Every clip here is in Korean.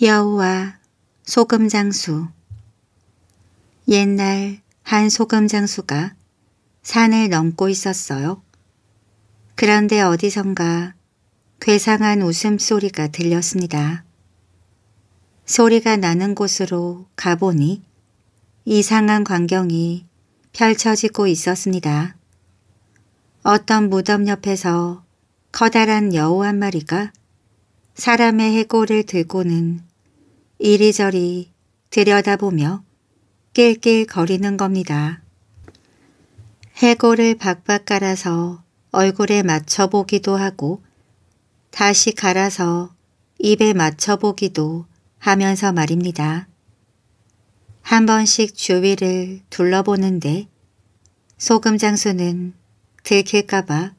여우와 소금 장수 옛날 한 소금 장수가 산을 넘고 있었어요. 그런데 어디선가 괴상한 웃음소리가 들렸습니다. 소리가 나는 곳으로 가보니 이상한 광경이 펼쳐지고 있었습니다. 어떤 무덤 옆에서 커다란 여우 한 마리가 사람의 해골을 들고는 이리저리 들여다보며 낄낄거리는 겁니다. 해골을 박박 갈아서 얼굴에 맞춰보기도 하고 다시 갈아서 입에 맞춰보기도 하면서 말입니다. 한 번씩 주위를 둘러보는데 소금 장수는 들킬까봐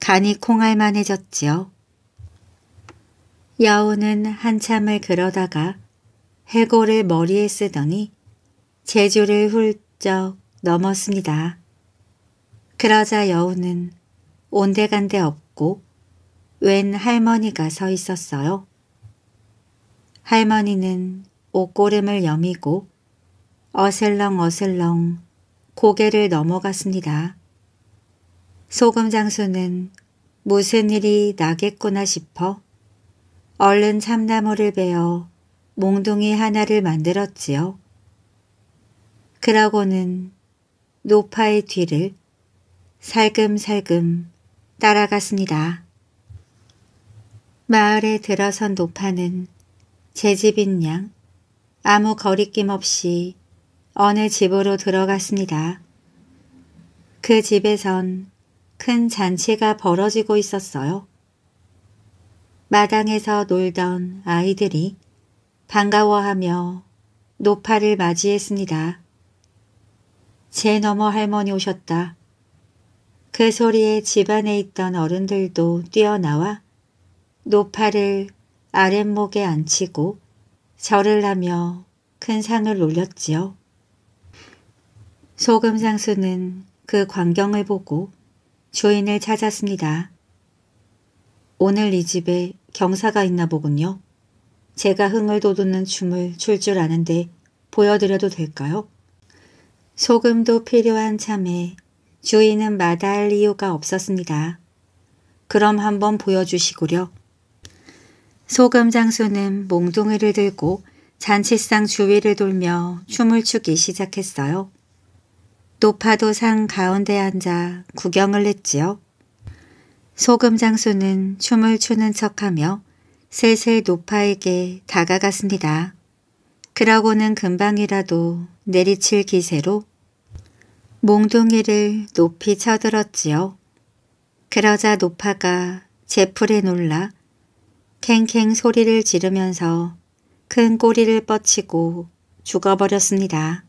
간이 콩알만해졌지요. 여우는 한참을 그러다가 해골을 머리에 쓰더니 제주를 훌쩍 넘었습니다. 그러자 여우는 온데간데 없고 웬 할머니가 서 있었어요. 할머니는 옷고름을 여미고 어슬렁 어슬렁 고개를 넘어갔습니다. 소금 장수는 무슨 일이 나겠구나 싶어 얼른 참나무를 베어 몽둥이 하나를 만들었지요. 그러고는 노파의 뒤를 살금살금 따라갔습니다. 마을에 들어선 노파는 제 집인 양 아무 거리낌 없이 어느 집으로 들어갔습니다. 그 집에선 큰 잔치가 벌어지고 있었어요. 마당에서 놀던 아이들이 반가워하며 노파를 맞이했습니다. 제 너머 할머니 오셨다. 그 소리에 집안에 있던 어른들도 뛰어나와 노파를 아랫목에 앉히고 절을 하며 큰 상을 올렸지요. 소금상수는 그 광경을 보고 주인을 찾았습니다. 오늘 이 집에 경사가 있나 보군요. 제가 흥을 돋우는 춤을 출 줄 아는데 보여드려도 될까요? 소금도 필요한 참에 주인은 마다할 이유가 없었습니다. 그럼 한번 보여주시구려. 소금 장수는 몽둥이를 들고 잔치상 주위를 돌며 춤을 추기 시작했어요. 노파도 상 가운데 앉아 구경을 했지요. 소금 장수는 춤을 추는 척하며 세세 노파에게 다가갔습니다. 그러고는 금방이라도 내리칠 기세로 몽둥이를 높이 쳐들었지요. 그러자 노파가 제풀에 놀라 캥캥 소리를 지르면서 큰 꼬리를 뻗치고 죽어버렸습니다.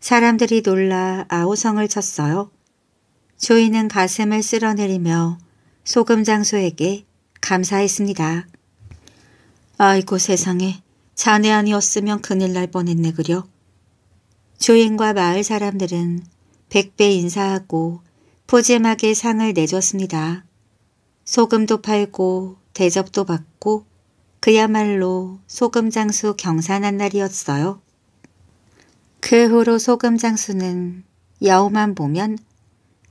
사람들이 놀라 아우성을 쳤어요. 주인은 가슴을 쓸어내리며 소금장소에게 감사했습니다. 아이고 세상에 자네 아니었으면 큰일 날 뻔했네 그려. 주인과 마을 사람들은 백배 인사하고 푸짐하게 상을 내줬습니다. 소금도 팔고 대접도 받고 그야말로 소금장수 경산한 날이었어요. 그 후로 소금장수는 여우만 보면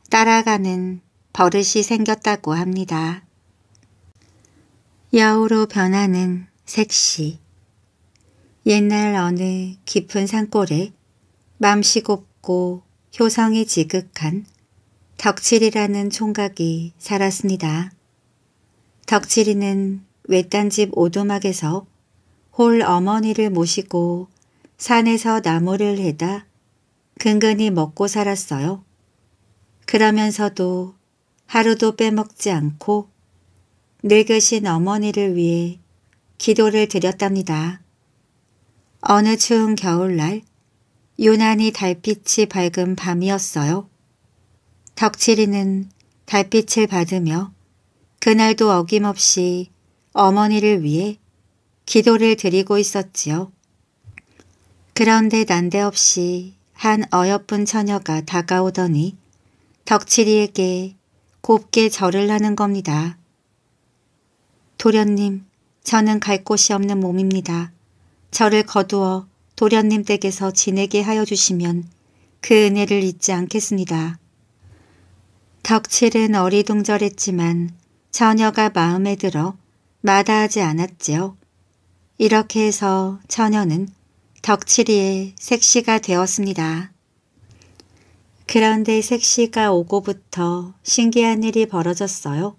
따라가는 버릇이 생겼다고 합니다. 여우로 변하는 색시 옛날 어느 깊은 산골에 맘씨 곱고 효성이 지극한 덕칠이라는 총각이 살았습니다. 덕칠이는 외딴 집 오두막에서 홀 어머니를 모시고 산에서 나무를 해다 근근히 먹고 살았어요. 그러면서도 하루도 빼먹지 않고 늙으신 어머니를 위해 기도를 드렸답니다. 어느 추운 겨울날 유난히 달빛이 밝은 밤이었어요. 덕칠이는 달빛을 받으며 그날도 어김없이 어머니를 위해 기도를 드리고 있었지요. 그런데 난데없이 한 어여쁜 처녀가 다가오더니 덕칠이에게 곱게 절을 하는 겁니다. 도련님, 저는 갈 곳이 없는 몸입니다. 저를 거두어 도련님 댁에서 지내게 하여 주시면 그 은혜를 잊지 않겠습니다. 덕칠은 어리둥절했지만 처녀가 마음에 들어 마다하지 않았지요. 이렇게 해서 처녀는 덕칠이의 색시가 되었습니다. 그런데 색시가 오고부터 신기한 일이 벌어졌어요.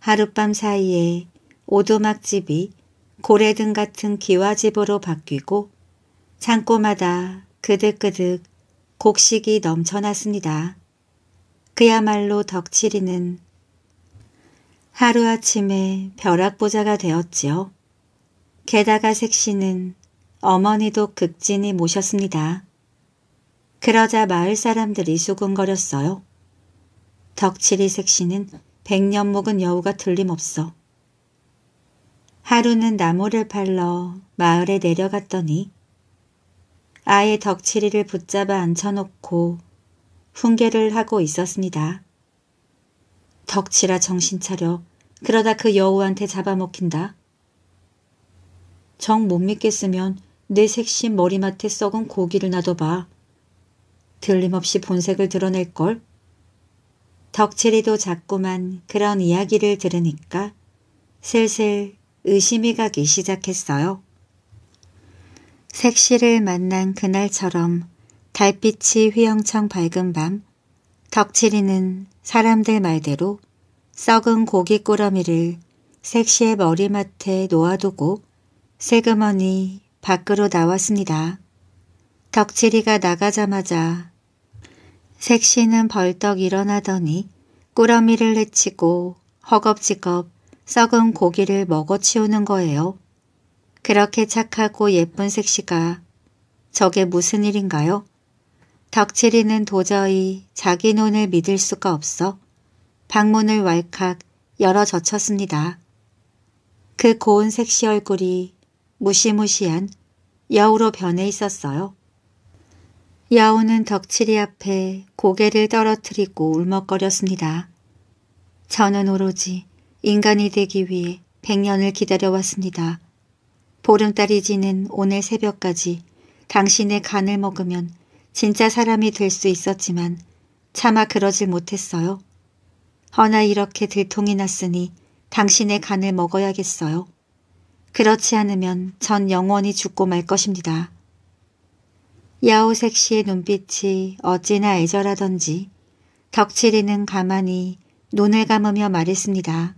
하룻밤 사이에 오두막집이 고래등 같은 기와집으로 바뀌고 창고마다 그득그득 곡식이 넘쳐났습니다. 그야말로 덕칠이는 하루아침에 벼락부자가 되었지요. 게다가 색시는 어머니도 극진히 모셨습니다. 그러자 마을 사람들이 수근거렸어요. 덕칠이 색시는 백년 묵은 여우가 틀림없어 하루는 나무를 팔러 마을에 내려갔더니 아예 덕치리를 붙잡아 앉혀놓고 훈계를 하고 있었습니다. 덕치라 정신 차려. 그러다 그 여우한테 잡아먹힌다. 정 못 믿겠으면 내 색신 머리맡에 썩은 고기를 놔둬봐. 들림없이 본색을 드러낼걸? 덕칠이도 자꾸만 그런 이야기를 들으니까 슬슬 의심이 가기 시작했어요. 색시를 만난 그날처럼 달빛이 휘영청 밝은 밤 덕칠이는 사람들 말대로 썩은 고기 꾸러미를 색시의 머리맡에 놓아두고 세그머니 밖으로 나왔습니다. 덕칠이가 나가자마자 색시는 벌떡 일어나더니 꾸러미를 헤치고 허겁지겁 썩은 고기를 먹어 치우는 거예요. 그렇게 착하고 예쁜 색시가 저게 무슨 일인가요? 덕칠이는 도저히 자기 눈을 믿을 수가 없어 방문을 왈칵 열어 젖혔습니다. 그 고운 색시 얼굴이 무시무시한 여우로 변해 있었어요. 여우는 덕칠이 앞에 고개를 떨어뜨리고 울먹거렸습니다. 저는 오로지 인간이 되기 위해 백년을 기다려왔습니다. 보름달이 지는 오늘 새벽까지 당신의 간을 먹으면 진짜 사람이 될 수 있었지만 차마 그러질 못했어요. 허나 이렇게 들통이 났으니 당신의 간을 먹어야겠어요. 그렇지 않으면 전 영원히 죽고 말 것입니다. 야오색 시의 눈빛이 어찌나 애절하던지 덕칠이는 가만히 눈을 감으며 말했습니다.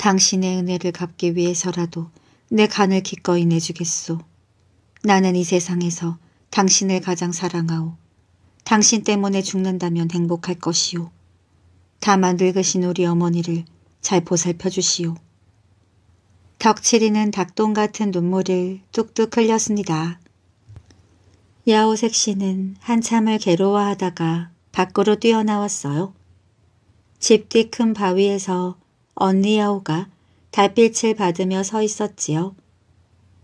당신의 은혜를 갚기 위해서라도 내 간을 기꺼이 내주겠소. 나는 이 세상에서 당신을 가장 사랑하오. 당신 때문에 죽는다면 행복할 것이오. 다만 늙으신 우리 어머니를 잘 보살펴 주시오. 덕칠이는 닭똥 같은 눈물을 뚝뚝 흘렸습니다. 야오색 씨는 한참을 괴로워하다가 밖으로 뛰어나왔어요. 집 뒤 큰 바위에서 언니야오가 달빛을 받으며 서 있었지요.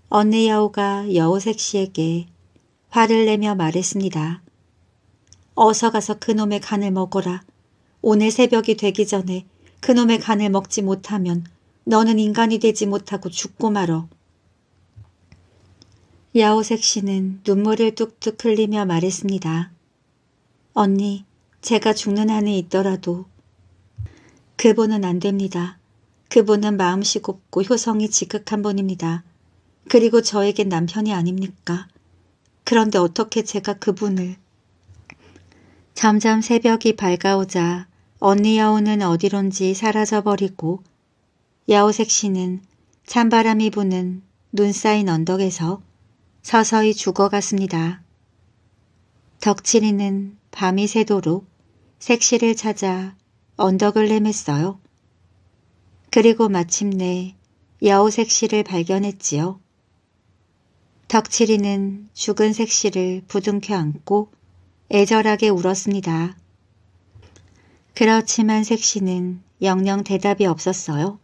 언니야오가 여우색 씨에게 화를 내며 말했습니다. 어서 가서 그놈의 간을 먹어라. 오늘 새벽이 되기 전에 그놈의 간을 먹지 못하면 너는 인간이 되지 못하고 죽고 말어. 야오색 씨는 눈물을 뚝뚝 흘리며 말했습니다. 언니, 제가 죽는 한이 있더라도 그분은 안 됩니다. 그분은 마음씨 곱고 효성이 지극한 분입니다. 그리고 저에겐 남편이 아닙니까? 그런데 어떻게 제가 그분을... 점점 새벽이 밝아오자 언니 여우는 어디론지 사라져버리고 야오색 씨는 찬바람이 부는 눈 쌓인 언덕에서 서서히 죽어갔습니다. 덕칠이는 밤이 새도록 색시를 찾아 언덕을 헤맸어요. 그리고 마침내 여우색 시를 발견했지요. 덕칠이는 죽은 색시를 부둥켜 안고 애절하게 울었습니다. 그렇지만 색시는 영영 대답이 없었어요.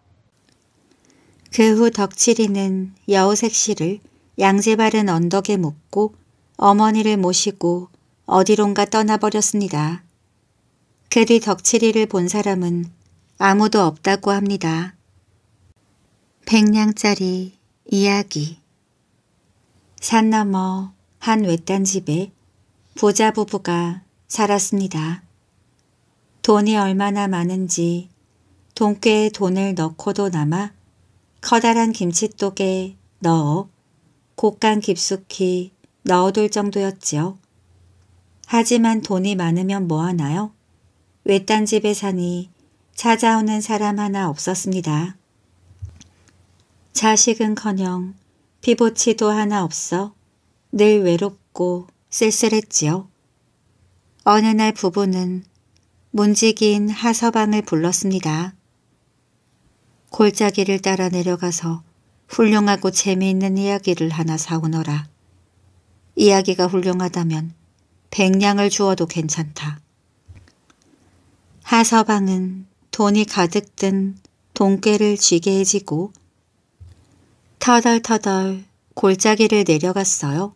그 후 덕칠이는 여우색 시를 양재바른 언덕에 묻고 어머니를 모시고 어디론가 떠나버렸습니다. 그리 덕칠이를 본 사람은 아무도 없다고 합니다. 백냥짜리 이야기 산 너머 한 외딴 집에 부자 부부가 살았습니다. 돈이 얼마나 많은지 돈깨에 돈을 넣고도 남아 커다란 김칫독에 넣어 곡간 깊숙이 넣어둘 정도였지요. 하지만 돈이 많으면 뭐하나요? 외딴 집에 사니 찾아오는 사람 하나 없었습니다. 자식은커녕 피보치도 하나 없어 늘 외롭고 쓸쓸했지요. 어느 날 부부는 문지기인 하서방을 불렀습니다. 골짜기를 따라 내려가서 훌륭하고 재미있는 이야기를 하나 사오너라. 이야기가 훌륭하다면 백냥을 주어도 괜찮다. 하서방은 돈이 가득 든 돈깨를 쥐게 해 지고 터덜터덜 골짜기를 내려갔어요.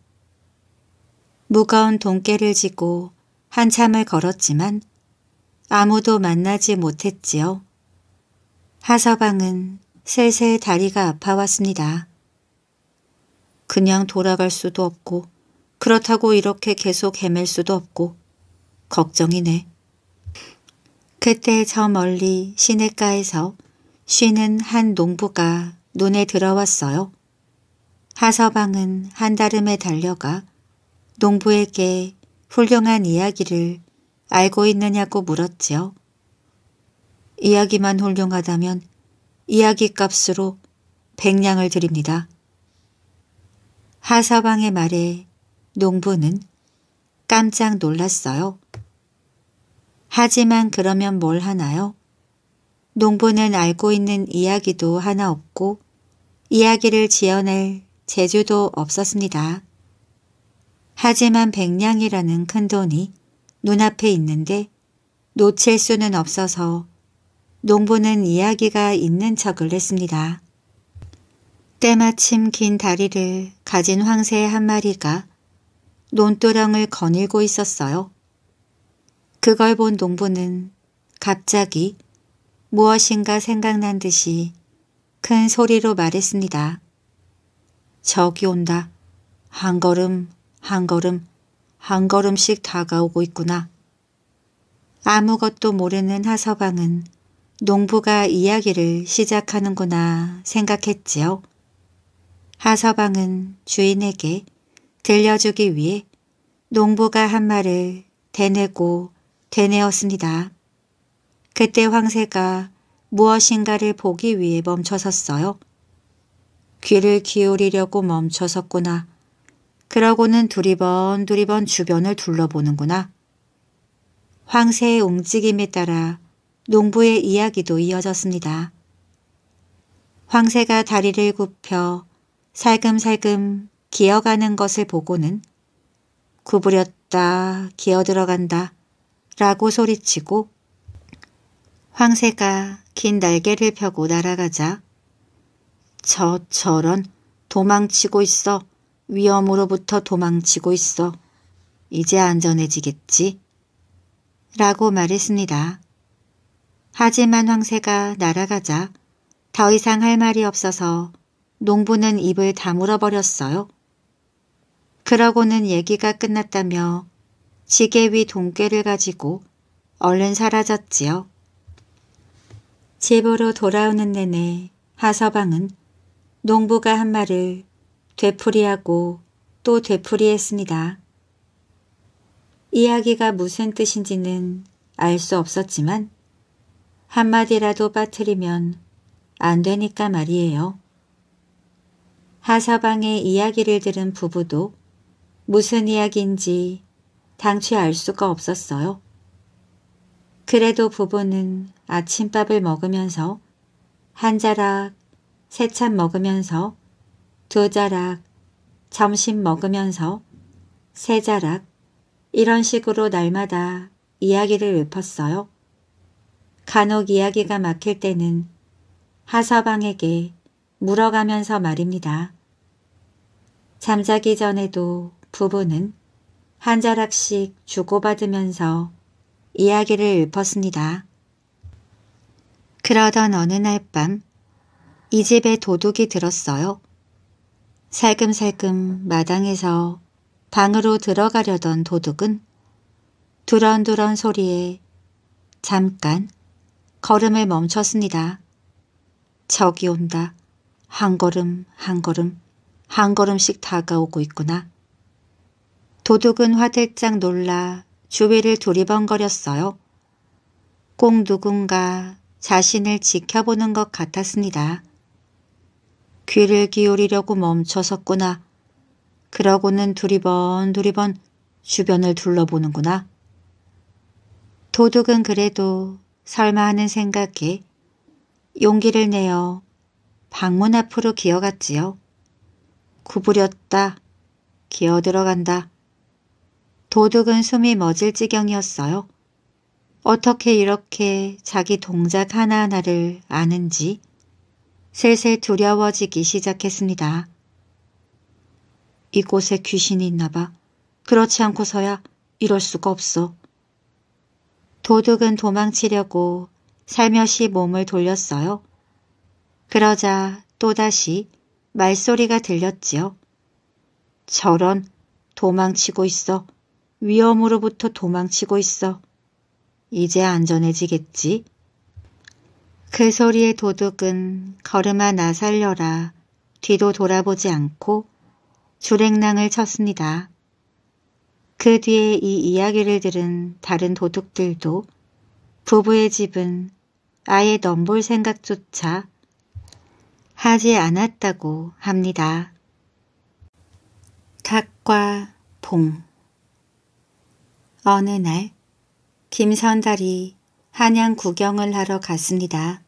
무거운 돈깨를 지고 한참을 걸었지만 아무도 만나지 못했지요. 하서방은 슬슬 다리가 아파왔습니다. 그냥 돌아갈 수도 없고 그렇다고 이렇게 계속 헤맬 수도 없고 걱정이네. 그때 저 멀리 시냇가에서 쉬는 한 농부가 눈에 들어왔어요. 하서방은 한다름에 달려가 농부에게 훌륭한 이야기를 알고 있느냐고 물었지요. 이야기만 훌륭하다면 이야기값으로 백냥을 드립니다. 하서방의 말에 농부는 깜짝 놀랐어요. 하지만 그러면 뭘 하나요? 농부는 알고 있는 이야기도 하나 없고 이야기를 지어낼 재주도 없었습니다. 하지만 백냥이라는 큰 돈이 눈앞에 있는데 놓칠 수는 없어서 농부는 이야기가 있는 척을 했습니다. 때마침 긴 다리를 가진 황새 한 마리가 논두렁을 거닐고 있었어요. 그걸 본 농부는 갑자기 무엇인가 생각난 듯이 큰 소리로 말했습니다. 저기 온다. 한 걸음 한 걸음 한 걸음씩 다가오고 있구나. 아무것도 모르는 하서방은 농부가 이야기를 시작하는구나 생각했지요. 하서방은 주인에게 들려주기 위해 농부가 한 말을 대내고 되뇌었습니다. 그때 황새가 무엇인가를 보기 위해 멈춰섰어요. 귀를 기울이려고 멈춰섰구나. 그러고는 두리번 두리번 주변을 둘러보는구나. 황새의 움직임에 따라 농부의 이야기도 이어졌습니다. 황새가 다리를 굽혀 살금살금 기어가는 것을 보고는 구부렸다 기어들어간다 라고 소리치고 황새가 긴 날개를 펴고 날아가자 저 저런 도망치고 있어 위험으로부터 도망치고 있어 이제 안전해지겠지 라고 말했습니다. 하지만 황새가 날아가자 더 이상 할 말이 없어서 농부는 입을 다물어 버렸어요. 그러고는 얘기가 끝났다며 지게 위 동깨를 가지고 얼른 사라졌지요. 집으로 돌아오는 내내 하서방은 농부가 한 말을 되풀이하고 또 되풀이했습니다. 이야기가 무슨 뜻인지는 알 수 없었지만 한마디라도 빠뜨리면 안 되니까 말이에요. 하서방의 이야기를 들은 부부도 무슨 이야기인지 당최 알 수가 없었어요. 그래도 부부는 아침밥을 먹으면서 한 자락 세찬 먹으면서 두 자락 점심 먹으면서 세 자락 이런 식으로 날마다 이야기를 읊었어요. 간혹 이야기가 막힐 때는 하서방에게 물어가면서 말입니다. 잠자기 전에도 부부는 한 자락씩 주고받으면서 이야기를 읊었습니다. 그러던 어느 날 밤 이 집에 도둑이 들었어요. 살금살금 마당에서 방으로 들어가려던 도둑은 두런두런 소리에 잠깐 걸음을 멈췄습니다. 적이 온다. 한 걸음 한 걸음 한 걸음씩 다가오고 있구나. 도둑은 화들짝 놀라 주위를 두리번거렸어요. 꼭 누군가 자신을 지켜보는 것 같았습니다. 귀를 기울이려고 멈춰섰구나. 그러고는 두리번 두리번 주변을 둘러보는구나. 도둑은 그래도 설마 하는 생각에 용기를 내어 방문 앞으로 기어갔지요. 구부렸다. 기어 들어간다. 도둑은 숨이 멎을 지경이었어요. 어떻게 이렇게 자기 동작 하나하나를 아는지 슬슬 두려워지기 시작했습니다. 이곳에 귀신이 있나 봐. 그렇지 않고서야 이럴 수가 없어. 도둑은 도망치려고 살며시 몸을 돌렸어요. 그러자 또다시 말소리가 들렸지요. 저런 도망치고 있어. 위험으로부터 도망치고 있어. 이제 안전해지겠지. 그소리의 도둑은 걸음아 나살려라 뒤도 돌아보지 않고 주랭랑을 쳤습니다. 그 뒤에 이 이야기를 들은 다른 도둑들도 부부의 집은 아예 넘볼 생각조차 하지 않았다고 합니다. 닭과 봉 어느 날 김선달이 한양 구경을 하러 갔습니다.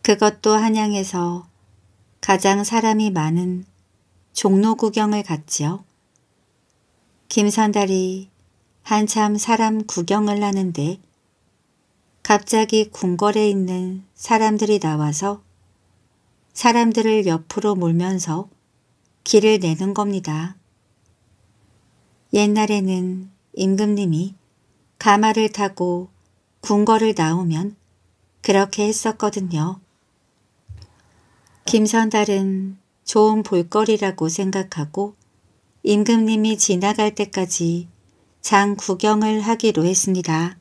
그것도 한양에서 가장 사람이 많은 종로 구경을 갔지요. 김선달이 한참 사람 구경을 하는데 갑자기 궁궐에 있는 사람들이 나와서 사람들을 옆으로 몰면서 길을 내는 겁니다. 옛날에는 임금님이 가마를 타고 궁궐을 나오면 그렇게 했었거든요. 김선달은 좋은 볼거리라고 생각하고 임금님이 지나갈 때까지 장 구경을 하기로 했습니다.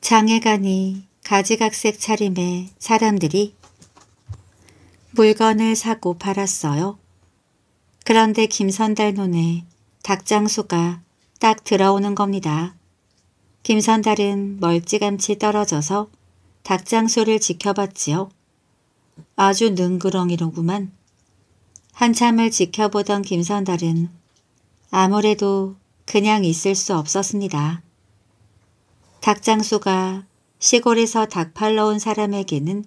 장애관이 가지각색 차림의 사람들이 물건을 사고 팔았어요. 그런데 김선달 논에 닭장수가 딱 들어오는 겁니다. 김선달은 멀찌감치 떨어져서 닭장소를 지켜봤지요. 아주 능그렁이로구만. 한참을 지켜보던 김선달은 아무래도 그냥 있을 수 없었습니다. 닭장수가 시골에서 닭 팔러 온 사람에게는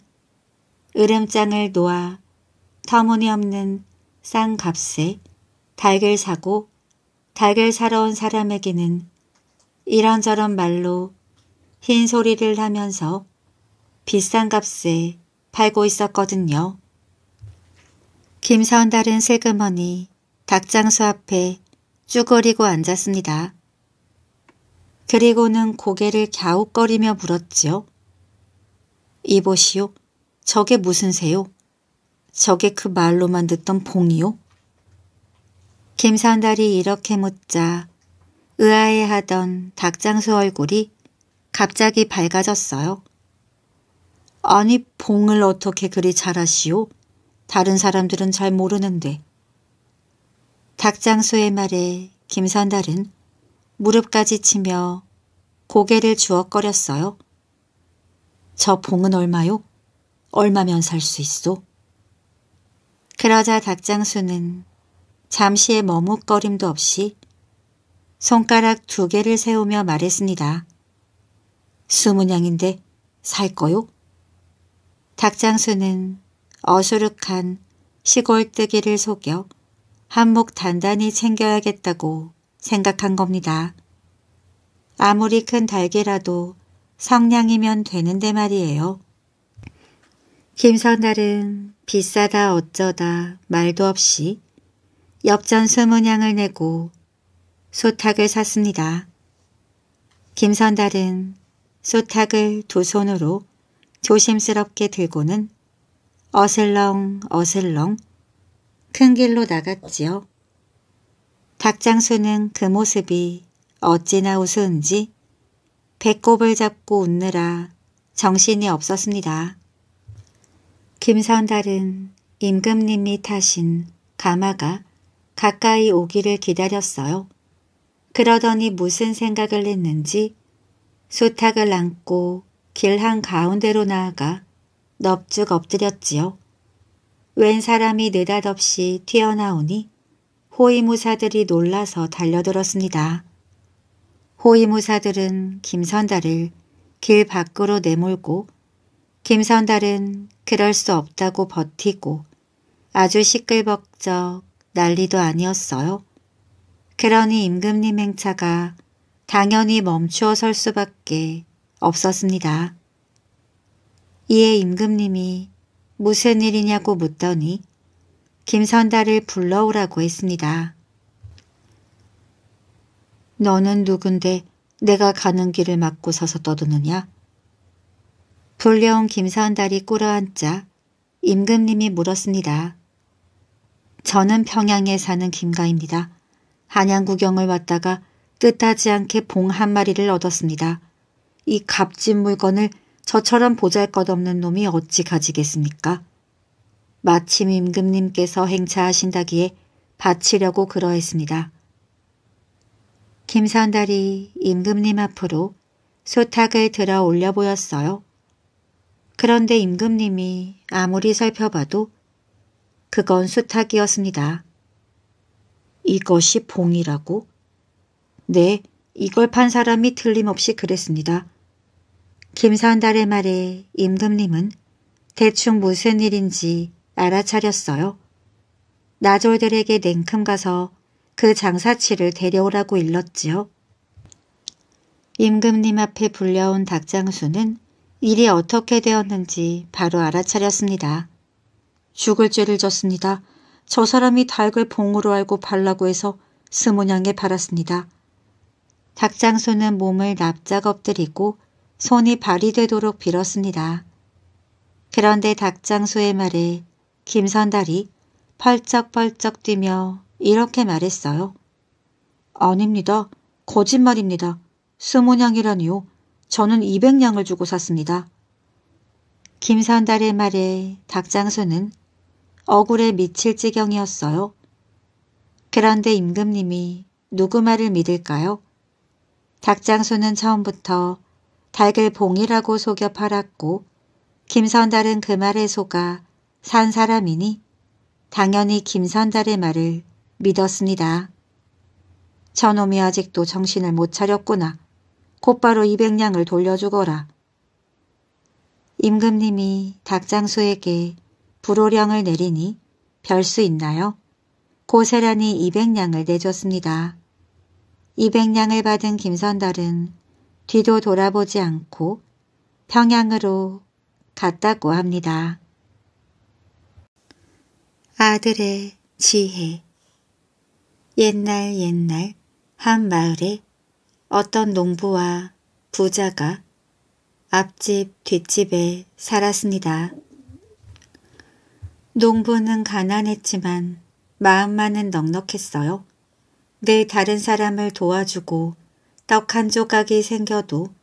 으름장을 놓아 터무니없는 쌍 값에 닭을 사고 닭을 사러 온 사람에게는 이런저런 말로 흰 소리를 하면서 비싼 값에 팔고 있었거든요. 김선달은 슬그머니 닭장수 앞에 쭈그리고 앉았습니다. 그리고는 고개를 갸웃거리며 물었지요. 이보시오. 저게 무슨 새요? 저게 그 말로만 듣던 봉이요? 김선달이 이렇게 묻자 의아해하던 닭장수 얼굴이 갑자기 밝아졌어요. 아니 봉을 어떻게 그리 잘하시오? 다른 사람들은 잘 모르는데. 닭장수의 말에 김선달은 무릎까지 치며 고개를 주워거렸어요. 저 봉은 얼마요? 얼마면 살 수 있어? 그러자 닭장수는 잠시의 머뭇거림도 없이 손가락 두 개를 세우며 말했습니다. 수문양인데 살 거요? 닭장수는 어수룩한 시골뜨기를 속여 한몫 단단히 챙겨야겠다고 생각한 겁니다. 아무리 큰달개라도 성냥이면 되는데 말이에요. 김선달은 비싸다 어쩌다 말도 없이 엽전소 문양을 내고 소탁을 샀습니다. 김선달은 소탁을 두 손으로 조심스럽게 들고는 어슬렁 어슬렁 큰 길로 나갔지요. 닭장수는 그 모습이 어찌나 우스운지 배꼽을 잡고 웃느라 정신이 없었습니다. 김선달은 임금님이 타신 가마가 가까이 오기를 기다렸어요. 그러더니 무슨 생각을 했는지 소탁을 안고 길 한가운데로 나아가 넙죽 엎드렸지요. 웬 사람이 느닷없이 튀어나오니 호위무사들이 놀라서 달려들었습니다. 호위무사들은 김선달을 길 밖으로 내몰고 김선달은 그럴 수 없다고 버티고 아주 시끌벅적 난리도 아니었어요. 그러니 임금님 행차가 당연히 멈추어 설 수밖에 없었습니다. 이에 임금님이 무슨 일이냐고 묻더니 김선달을 불러오라고 했습니다. 너는 누군데 내가 가는 길을 막고 서서 떠드느냐? 불려온 김선달이 꿇어앉자 임금님이 물었습니다. 저는 평양에 사는 김가입니다. 한양 구경을 왔다가 뜻하지 않게 봉 한 마리를 얻었습니다. 이 값진 물건을 저처럼 보잘것없는 놈이 어찌 가지겠습니까? 마침 임금님께서 행차하신다기에 바치려고 그러했습니다. 김선달이 임금님 앞으로 소탁을 들어 올려 보였어요. 그런데 임금님이 아무리 살펴봐도 그건 수탉이었습니다. 이것이 봉이라고? 네, 이걸 판 사람이 틀림없이 그랬습니다. 김선달의 말에 임금님은 대충 무슨 일인지 알아차렸어요. 나졸들에게 냉큼 가서 그 장사치를 데려오라고 일렀지요. 임금님 앞에 불려온 닭장수는 일이 어떻게 되었는지 바로 알아차렸습니다. 죽을 죄를 졌습니다. 저 사람이 닭을 봉으로 알고 발라고 해서 스모냥에 팔았습니다 닭장수는 몸을 납작 엎드리고 손이 발이 되도록 빌었습니다. 그런데 닭장수의 말에 김선달이 펄쩍펄쩍 뛰며 이렇게 말했어요. 아닙니다. 거짓말입니다. 스모냥이라니요. 저는 200냥을 주고 샀습니다. 김선달의 말에 닭장수는 억울에 미칠 지경이었어요. 그런데 임금님이 누구 말을 믿을까요? 닭장수는 처음부터 닭을 봉이라고 속여 팔았고 김선달은 그 말에 속아 산 사람이니 당연히 김선달의 말을 믿었습니다. 저놈이 아직도 정신을 못 차렸구나. 곧바로 200냥을 돌려주거라. 임금님이 닭장수에게 불호령을 내리니 별 수 있나요? 고세란이 200냥을 내줬습니다. 200냥을 받은 김선달은 뒤도 돌아보지 않고 평양으로 갔다고 합니다. 아들의 지혜 옛날 옛날 한 마을에 어떤 농부와 부자가 앞집 뒷집에 살았습니다. 농부는 가난했지만 마음만은 넉넉했어요. 늘 네, 다른 사람을 도와주고 떡 한 조각이 생겨도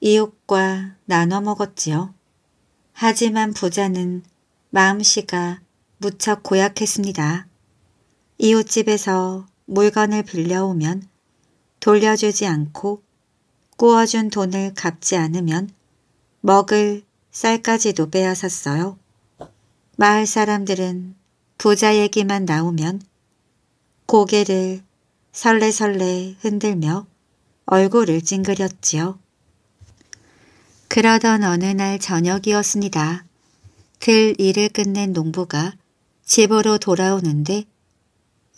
이웃과 나눠 먹었지요. 하지만 부자는 마음씨가 무척 고약했습니다. 이웃집에서 물건을 빌려오면 돌려주지 않고 꾸어준 돈을 갚지 않으면 먹을 쌀까지도 빼앗았어요. 마을 사람들은 부자 얘기만 나오면 고개를 설레설레 흔들며 얼굴을 찡그렸지요. 그러던 어느 날 저녁이었습니다. 들 일을 끝낸 농부가 집으로 돌아오는데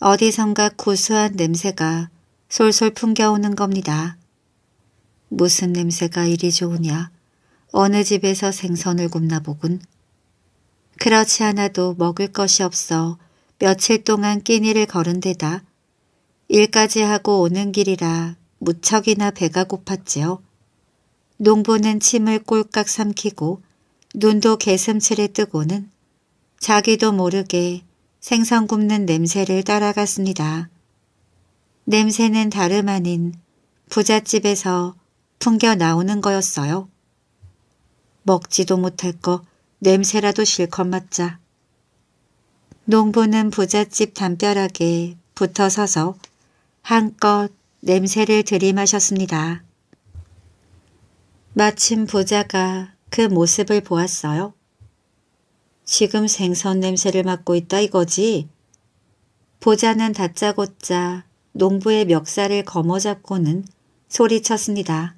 어디선가 구수한 냄새가 솔솔 풍겨오는 겁니다. 무슨 냄새가 이리 좋으냐. 어느 집에서 생선을 굽나 보군. 그렇지 않아도 먹을 것이 없어 며칠 동안 끼니를 걸은 데다 일까지 하고 오는 길이라 무척이나 배가 고팠지요. 농부는 침을 꼴깍 삼키고 눈도 개슴츠레 뜨고는 자기도 모르게 생선 굽는 냄새를 따라갔습니다. 냄새는 다름 아닌 부잣집에서 풍겨 나오는 거였어요. 먹지도 못할 거 냄새라도 실컷 맡자. 농부는 부잣집 담벼락에 붙어 서서 한껏 냄새를 들이마셨습니다. 마침 부자가 그 모습을 보았어요. 지금 생선 냄새를 맡고 있다 이거지? 부자는 다짜고짜 농부의 멱살을 거머잡고는 소리쳤습니다.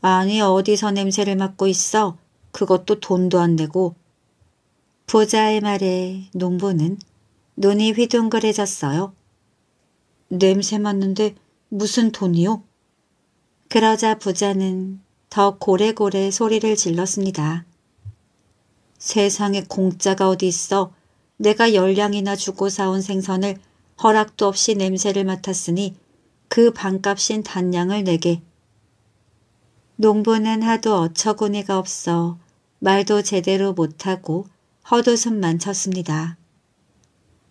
아니 어디서 냄새를 맡고 있어? 그것도 돈도 안 내고 부자의 말에 농부는 눈이 휘둥그레졌어요. 냄새 맡는데 무슨 돈이요? 그러자 부자는 더 고래고래 소리를 질렀습니다. 세상에 공짜가 어디 있어 내가 열량이나 주고 사온 생선을 허락도 없이 냄새를 맡았으니 그 반값인 단양을 내게. 농부는 하도 어처구니가 없어 말도 제대로 못하고 헛웃음만 쳤습니다.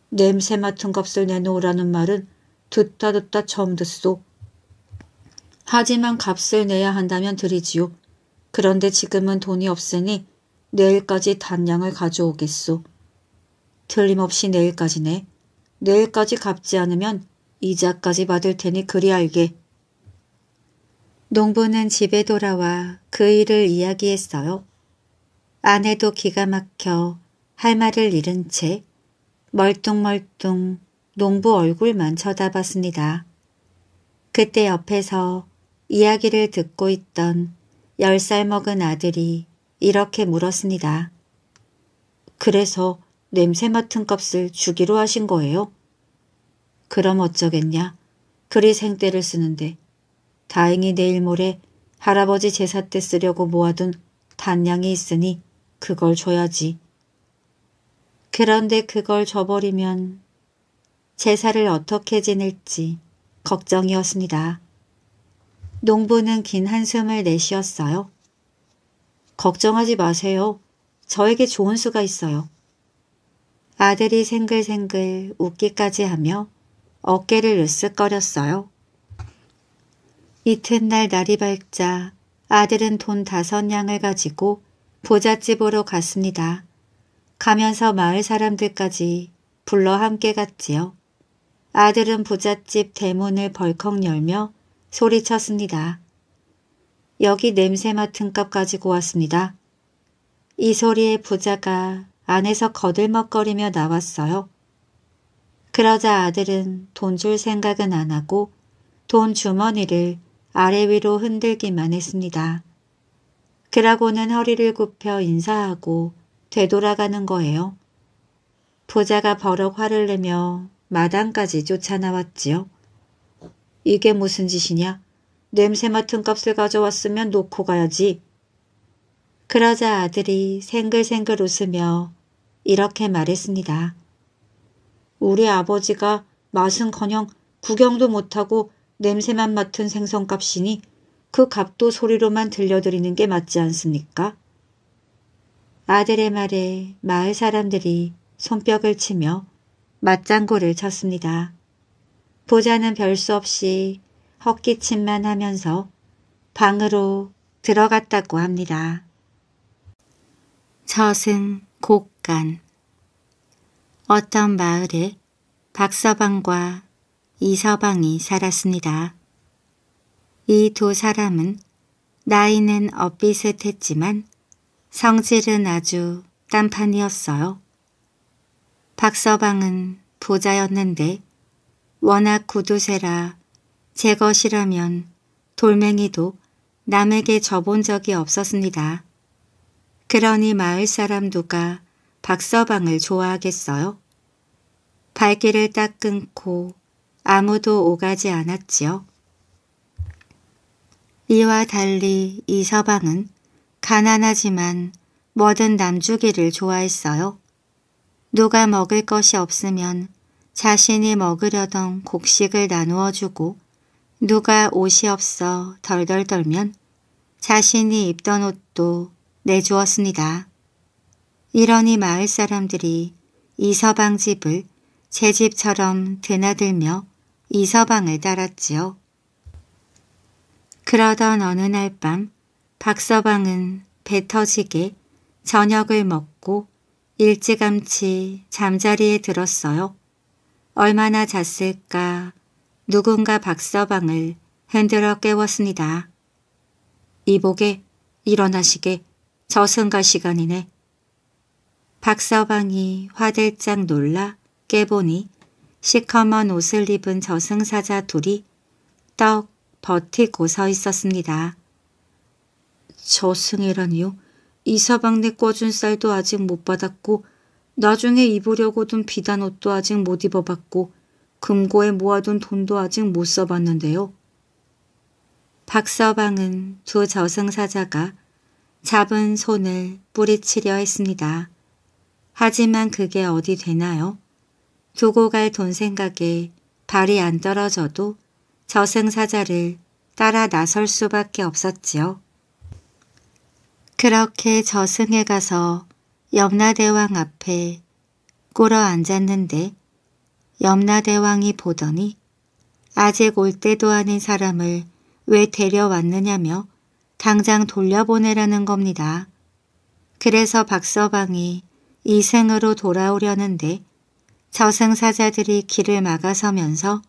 냄새 맡은 값을 내놓으라는 말은 듣다 듣다 처음 듣소. 하지만 값을 내야 한다면 드리지요. 그런데 지금은 돈이 없으니 내일까지 단량을 가져오겠소. 틀림없이 내일까지네. 내일까지 갚지 않으면 이자까지 받을 테니 그리 알게. 농부는 집에 돌아와 그 일을 이야기했어요. 아내도 기가 막혀 할 말을 잃은 채 멀뚱멀뚱 농부 얼굴만 쳐다봤습니다. 그때 옆에서 이야기를 듣고 있던 열 살 먹은 아들이 이렇게 물었습니다. 그래서 냄새 맡은 값을 주기로 하신 거예요? 그럼 어쩌겠냐. 그리 생떼를 쓰는데. 다행히 내일 모레 할아버지 제사 때 쓰려고 모아둔 단양이 있으니 그걸 줘야지. 그런데 그걸 줘버리면 제사를 어떻게 지낼지 걱정이었습니다. 농부는 긴 한숨을 내쉬었어요. 걱정하지 마세요. 저에게 좋은 수가 있어요. 아들이 생글생글 웃기까지 하며 어깨를 으쓱거렸어요. 이튿날 날이 밝자 아들은 돈 다섯 냥을 가지고 보잣집으로 갔습니다. 가면서 마을 사람들까지 불러 함께 갔지요. 아들은 부잣집 대문을 벌컥 열며 소리쳤습니다. 여기 냄새 맡은 값 가지고 왔습니다. 이 소리에 부자가 안에서 거들먹거리며 나왔어요. 그러자 아들은 돈 줄 생각은 안 하고 돈 주머니를 아래 위로 흔들기만 했습니다. 그라고는 허리를 굽혀 인사하고 되돌아가는 거예요. 부자가 버럭 화를 내며 마당까지 쫓아나왔지요. 이게 무슨 짓이냐? 냄새 맡은 값을 가져왔으면 놓고 가야지. 그러자 아들이 생글생글 웃으며 이렇게 말했습니다. 우리 아버지가 맛은커녕 구경도 못하고 냄새만 맡은 생선값이니 그 값도 소리로만 들려드리는 게 맞지 않습니까? 아들의 말에 마을 사람들이 손뼉을 치며 맞장구를 쳤습니다. 보자는 별수 없이 헛기침만 하면서 방으로 들어갔다고 합니다. 젖은 곡간 어떤 마을에 박서방과 이서방이 살았습니다. 이두 사람은 나이는 엇비슷했지만 성질은 아주 딴판이었어요. 박서방은 부자였는데 워낙 구두쇠라 제 것이라면 돌멩이도 남에게 져본 적이 없었습니다. 그러니 마을 사람 누가 박서방을 좋아하겠어요? 발길을 딱 끊고 아무도 오가지 않았지요. 이와 달리 이 서방은 가난하지만 뭐든 남주기를 좋아했어요. 누가 먹을 것이 없으면 자신이 먹으려던 곡식을 나누어주고 누가 옷이 없어 덜덜 떨면 자신이 입던 옷도 내주었습니다. 이러니 마을 사람들이 이서방 집을 제 집처럼 드나들며 이서방을 따랐지요. 그러던 어느 날 밤 박서방은 배 터지게 저녁을 먹고 일찌감치 잠자리에 들었어요. 얼마나 잤을까 누군가 박서방을 흔들어 깨웠습니다. 이보게 일어나시게 저승가 시간이네. 박서방이 화들짝 놀라 깨보니 시커먼 옷을 입은 저승사자 둘이 떡 버티고 서 있었습니다. 저승이라니요? 이사방내 꿔준 쌀도 아직 못 받았고 나중에 입으려고 둔 비단 옷도 아직 못 입어봤고 금고에 모아둔 돈도 아직 못 써봤는데요. 박서방은 두 저승사자가 잡은 손을 뿌리치려 했습니다. 하지만 그게 어디 되나요? 두고 갈 돈 생각에 발이 안 떨어져도 저승사자를 따라 나설 수밖에 없었지요. 그렇게 저승에 가서 염라대왕 앞에 꿇어 앉았는데 염라대왕이 보더니 아직 올 때도 아닌 사람을 왜 데려왔느냐며 당장 돌려보내라는 겁니다. 그래서 박서방이 이생으로 돌아오려는데 저승사자들이 길을 막아서면서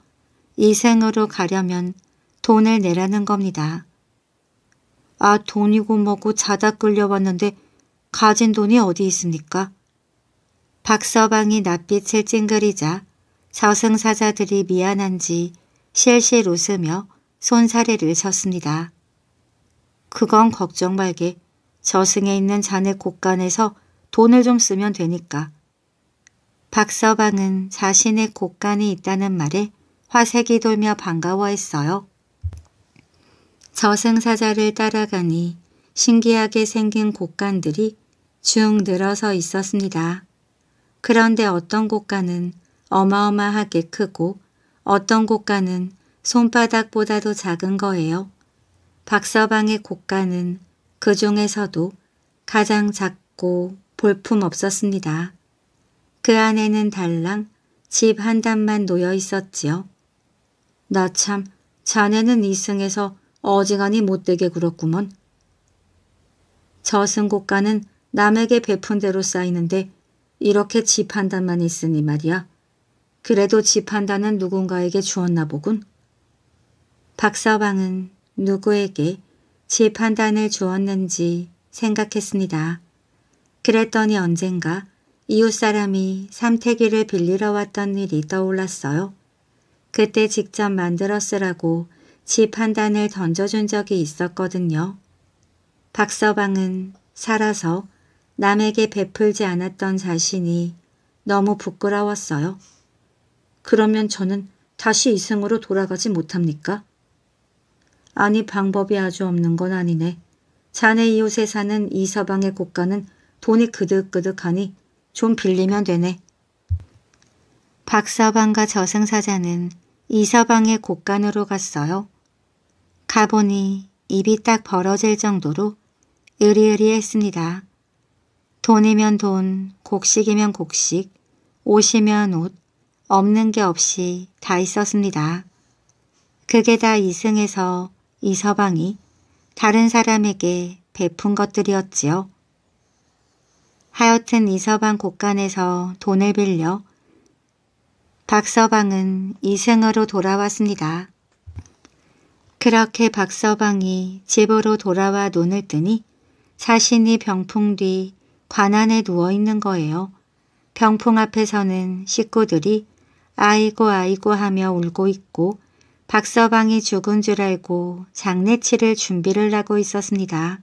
이 생으로 가려면 돈을 내라는 겁니다. 아 돈이고 뭐고 자다 끌려왔는데 가진 돈이 어디 있습니까? 박서방이 낯빛을 찡그리자 저승사자들이 미안한지 실실 웃으며 손사래를 쳤습니다. 그건 걱정 말게 저승에 있는 자네 곳간에서 돈을 좀 쓰면 되니까. 박서방은 자신의 곳간이 있다는 말에 화색이 돌며 반가워했어요. 저승사자를 따라가니 신기하게 생긴 곳간들이 쭉 늘어서 있었습니다. 그런데 어떤 곳간은 어마어마하게 크고 어떤 곳간은 손바닥보다도 작은 거예요. 박서방의 곳간은 그 중에서도 가장 작고 볼품없었습니다. 그 안에는 달랑 집 한 단만 놓여 있었지요. 나 참, 자네는 이승에서 어지간히 못되게 굴었구먼. 저승 고가는 남에게 베푼 대로 쌓이는데 이렇게 지 판단만 있으니 말이야. 그래도 지 판단은 누군가에게 주었나 보군. 박사방은 누구에게 지 판단을 주었는지 생각했습니다. 그랬더니 언젠가 이웃사람이 삼태기를 빌리러 왔던 일이 떠올랐어요. 그때 직접 만들었으라고지 판단을 던져준 적이 있었거든요. 박서방은 살아서 남에게 베풀지 않았던 자신이 너무 부끄러웠어요. 그러면 저는 다시 이승으로 돌아가지 못합니까? 아니 방법이 아주 없는 건 아니네. 자네 이웃에 사는 이 서방의 고가는 돈이 그득그득하니 좀 빌리면 되네. 박 서방과 저승사자는 이서방의 곳간으로 갔어요. 가보니 입이 딱 벌어질 정도로 으리으리했습니다. 돈이면 돈, 곡식이면 곡식, 옷이면 옷, 없는 게 없이 다 있었습니다. 그게 다 이승에서 이서방이 다른 사람에게 베푼 것들이었지요. 하여튼 이서방 곳간에서 돈을 빌려 박서방은 이생으로 돌아왔습니다. 그렇게 박서방이 집으로 돌아와 눈을 뜨니 자신이 병풍 뒤 관안에 누워있는 거예요. 병풍 앞에서는 식구들이 아이고 아이고 하며 울고 있고 박서방이 죽은 줄 알고 장례치를 준비를 하고 있었습니다.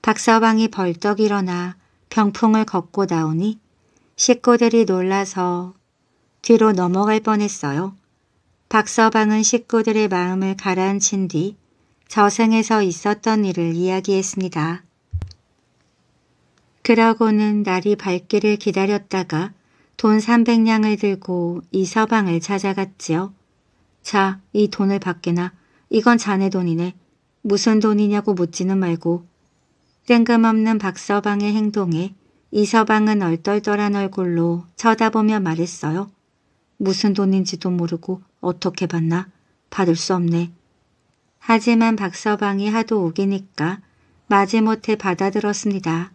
박서방이 벌떡 일어나 병풍을 걷고 나오니 식구들이 놀라서 뒤로 넘어갈 뻔했어요. 박서방은 식구들의 마음을 가라앉힌 뒤 저승에서 있었던 일을 이야기했습니다. 그러고는 날이 밝기를 기다렸다가 돈 300냥을 들고 이 서방을 찾아갔지요. 자, 이 돈을 받게나. 이건 자네 돈이네. 무슨 돈이냐고 묻지는 말고. 뜬금없는 박서방의 행동에 이 서방은 얼떨떨한 얼굴로 쳐다보며 말했어요. 무슨 돈인지도 모르고 어떻게 받나 받을 수 없네. 하지만 박서방이 하도 우기니까 마지못해 받아들었습니다.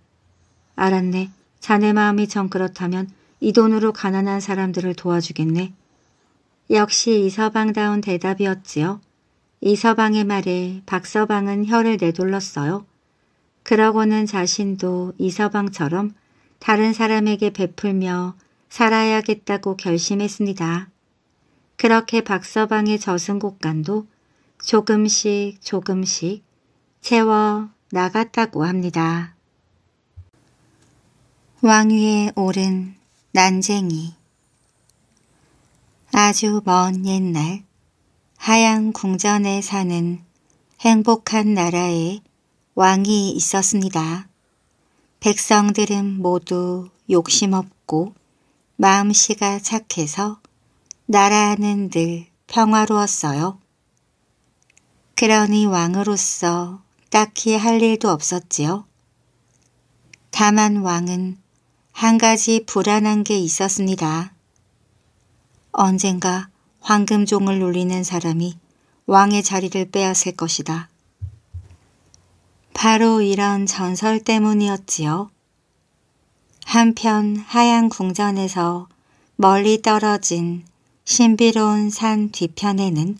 알았네. 자네 마음이 정 그렇다면 이 돈으로 가난한 사람들을 도와주겠네. 역시 이서방다운 대답이었지요. 이서방의 말에 박서방은 혀를 내돌렀어요. 그러고는 자신도 이서방처럼 다른 사람에게 베풀며 살아야겠다고 결심했습니다. 그렇게 박서방의 저승곡간도 조금씩 조금씩 채워 나갔다고 합니다. 왕위에 오른 난쟁이 아주 먼 옛날 하얀 궁전에 사는 행복한 나라에 왕이 있었습니다. 백성들은 모두 욕심 없고 마음씨가 착해서 나라는 늘 평화로웠어요. 그러니 왕으로서 딱히 할 일도 없었지요. 다만 왕은 한 가지 불안한 게 있었습니다. 언젠가 황금종을 울리는 사람이 왕의 자리를 빼앗을 것이다. 바로 이런 전설 때문이었지요. 한편 하얀 궁전에서 멀리 떨어진 신비로운 산 뒤편에는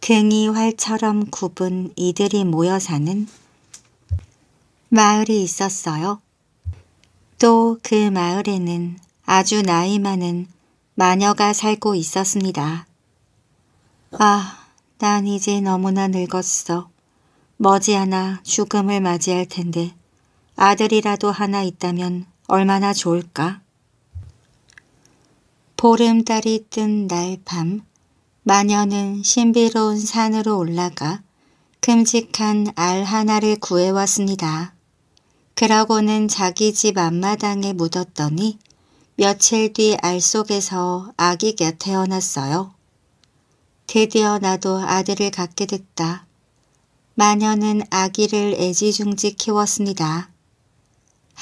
등이 활처럼 굽은 이들이 모여 사는 마을이 있었어요. 또 그 마을에는 아주 나이 많은 마녀가 살고 있었습니다. 아, 난 이제 너무나 늙었어. 머지않아 죽음을 맞이할 텐데 아들이라도 하나 있다면 얼마나 좋을까? 보름달이 뜬 날 밤 마녀는 신비로운 산으로 올라가 큼직한 알 하나를 구해왔습니다. 그러고는 자기 집 앞마당에 묻었더니 며칠 뒤 알 속에서 아기가 태어났어요. 드디어 나도 아들을 갖게 됐다. 마녀는 아기를 애지중지 키웠습니다.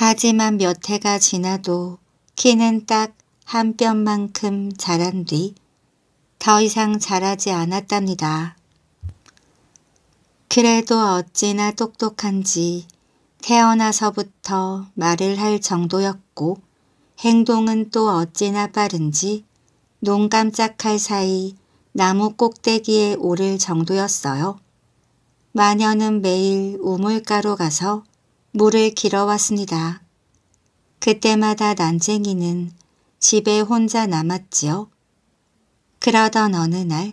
하지만 몇 해가 지나도 키는 딱 한 뼘만큼 자란 뒤 더 이상 자라지 않았답니다. 그래도 어찌나 똑똑한지 태어나서부터 말을 할 정도였고 행동은 또 어찌나 빠른지 눈 깜짝할 사이 나무 꼭대기에 오를 정도였어요. 마녀는 매일 우물가로 가서 물을 길어왔습니다. 그때마다 난쟁이는 집에 혼자 남았지요. 그러던 어느 날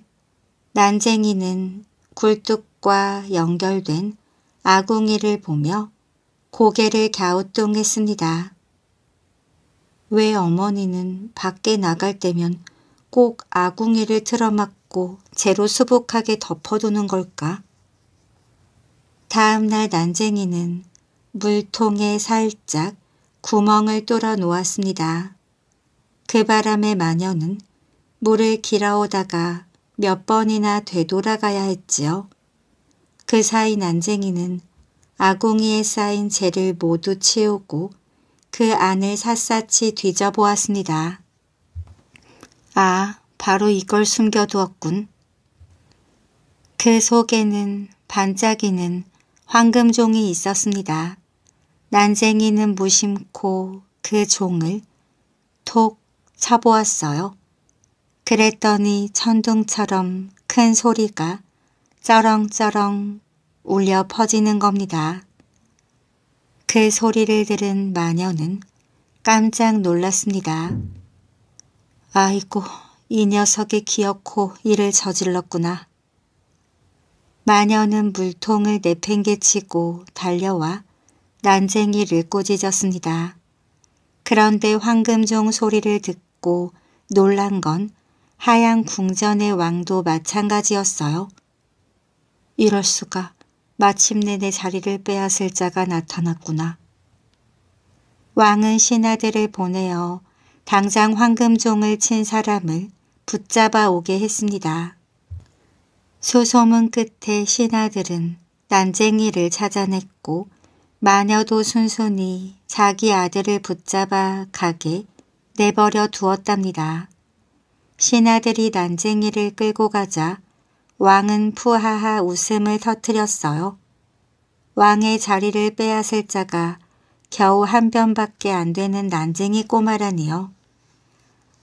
난쟁이는 굴뚝과 연결된 아궁이를 보며 고개를 갸우뚱했습니다. 왜 어머니는 밖에 나갈 때면 꼭 아궁이를 틀어막고 재로 수북하게 덮어두는 걸까? 다음날 난쟁이는 물통에 살짝 구멍을 뚫어 놓았습니다. 그 바람에 마녀는 물을 길어오다가 몇 번이나 되돌아가야 했지요. 그 사이 난쟁이는 아궁이에 쌓인 재를 모두 치우고 그 안을 샅샅이 뒤져보았습니다. 아, 바로 이걸 숨겨두었군. 그 속에는 반짝이는 황금종이 있었습니다. 난쟁이는 무심코 그 종을 톡 쳐보았어요. 그랬더니 천둥처럼 큰 소리가 쩌렁쩌렁 울려 퍼지는 겁니다. 그 소리를 들은 마녀는 깜짝 놀랐습니다. 아이고, 이 녀석이 기어코 일을 저질렀구나. 마녀는 물통을 내팽개치고 달려와 난쟁이를 꼬짖었습니다. 그런데 황금종 소리를 듣고 놀란 건하얀 궁전의 왕도 마찬가지였어요. 이럴 수가 마침내 내 자리를 빼앗을 자가 나타났구나. 왕은 신하들을 보내어 당장 황금종을 친 사람을 붙잡아 오게 했습니다. 소소문 끝에 신하들은 난쟁이를 찾아냈고 마녀도 순순히 자기 아들을 붙잡아 가게 내버려 두었답니다. 신하들이 난쟁이를 끌고 가자 왕은 푸하하 웃음을 터뜨렸어요. 왕의 자리를 빼앗을 자가 겨우 한 변밖에 안 되는 난쟁이 꼬마라니요.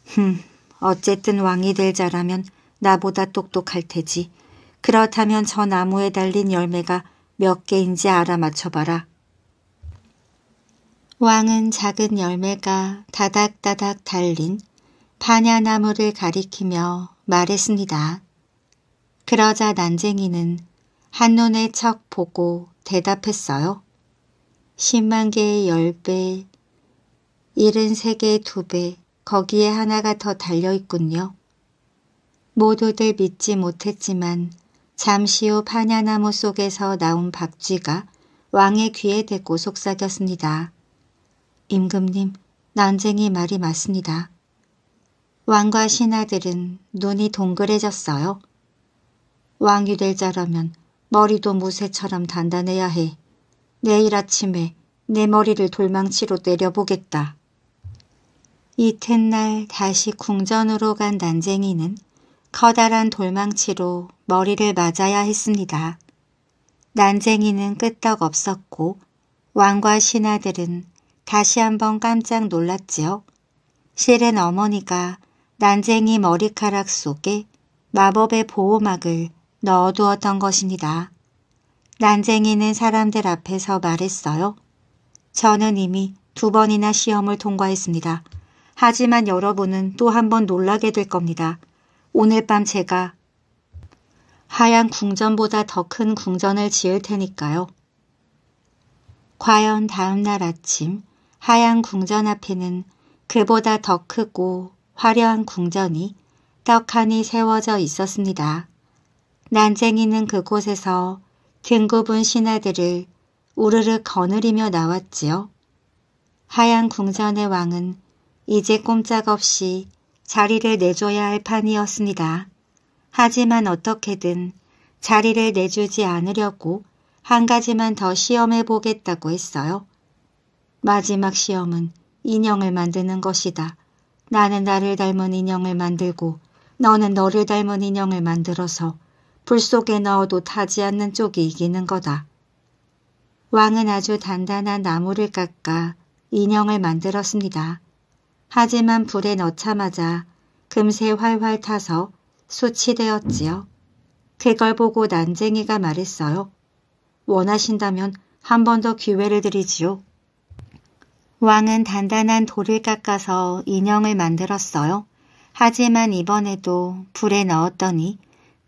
흠, 어쨌든 왕이 될 자라면 나보다 똑똑할 테지. 그렇다면 저 나무에 달린 열매가 몇 개인지 알아맞혀봐라. 왕은 작은 열매가 다닥다닥 달린 파냐나무를 가리키며 말했습니다. 그러자 난쟁이는 한눈에 척 보고 대답했어요. 10만 개의 10배, 73개의 2배, 거기에 하나가 더 달려있군요. 모두들 믿지 못했지만 잠시 후 파냐나무 속에서 나온 박쥐가 왕의 귀에 대고 속삭였습니다. 임금님, 난쟁이 말이 맞습니다. 왕과 신하들은 눈이 동그래졌어요. 왕이 될 자라면 머리도 무쇠처럼 단단해야 해. 내일 아침에 내 머리를 돌망치로 때려보겠다. 이튿날 다시 궁전으로 간 난쟁이는 커다란 돌망치로 머리를 맞아야 했습니다. 난쟁이는 끄떡 없었고 왕과 신하들은 다시 한번 깜짝 놀랐지요. 실은 어머니가 난쟁이 머리카락 속에 마법의 보호막을 넣어두었던 것입니다. 난쟁이는 사람들 앞에서 말했어요. 저는 이미 두 번이나 시험을 통과했습니다. 하지만 여러분은 또 한 번 놀라게 될 겁니다. 오늘 밤 제가 하얀 궁전보다 더 큰 궁전을 지을 테니까요. 과연 다음날 아침 하얀 궁전 앞에는 그보다 더 크고 화려한 궁전이 떡하니 세워져 있었습니다. 난쟁이는 그곳에서 등 굽은 신하들을 우르르 거느리며 나왔지요. 하얀 궁전의 왕은 이제 꼼짝없이 자리를 내줘야 할 판이었습니다. 하지만 어떻게든 자리를 내주지 않으려고 한 가지만 더 시험해 보겠다고 했어요. 마지막 시험은 인형을 만드는 것이다. 나는 나를 닮은 인형을 만들고 너는 너를 닮은 인형을 만들어서 불 속에 넣어도 타지 않는 쪽이 이기는 거다. 왕은 아주 단단한 나무를 깎아 인형을 만들었습니다. 하지만 불에 넣자마자 금세 활활 타서 수치되었지요. 그걸 보고 난쟁이가 말했어요. 원하신다면 한 번 더 기회를 드리지요. 왕은 단단한 돌을 깎아서 인형을 만들었어요. 하지만 이번에도 불에 넣었더니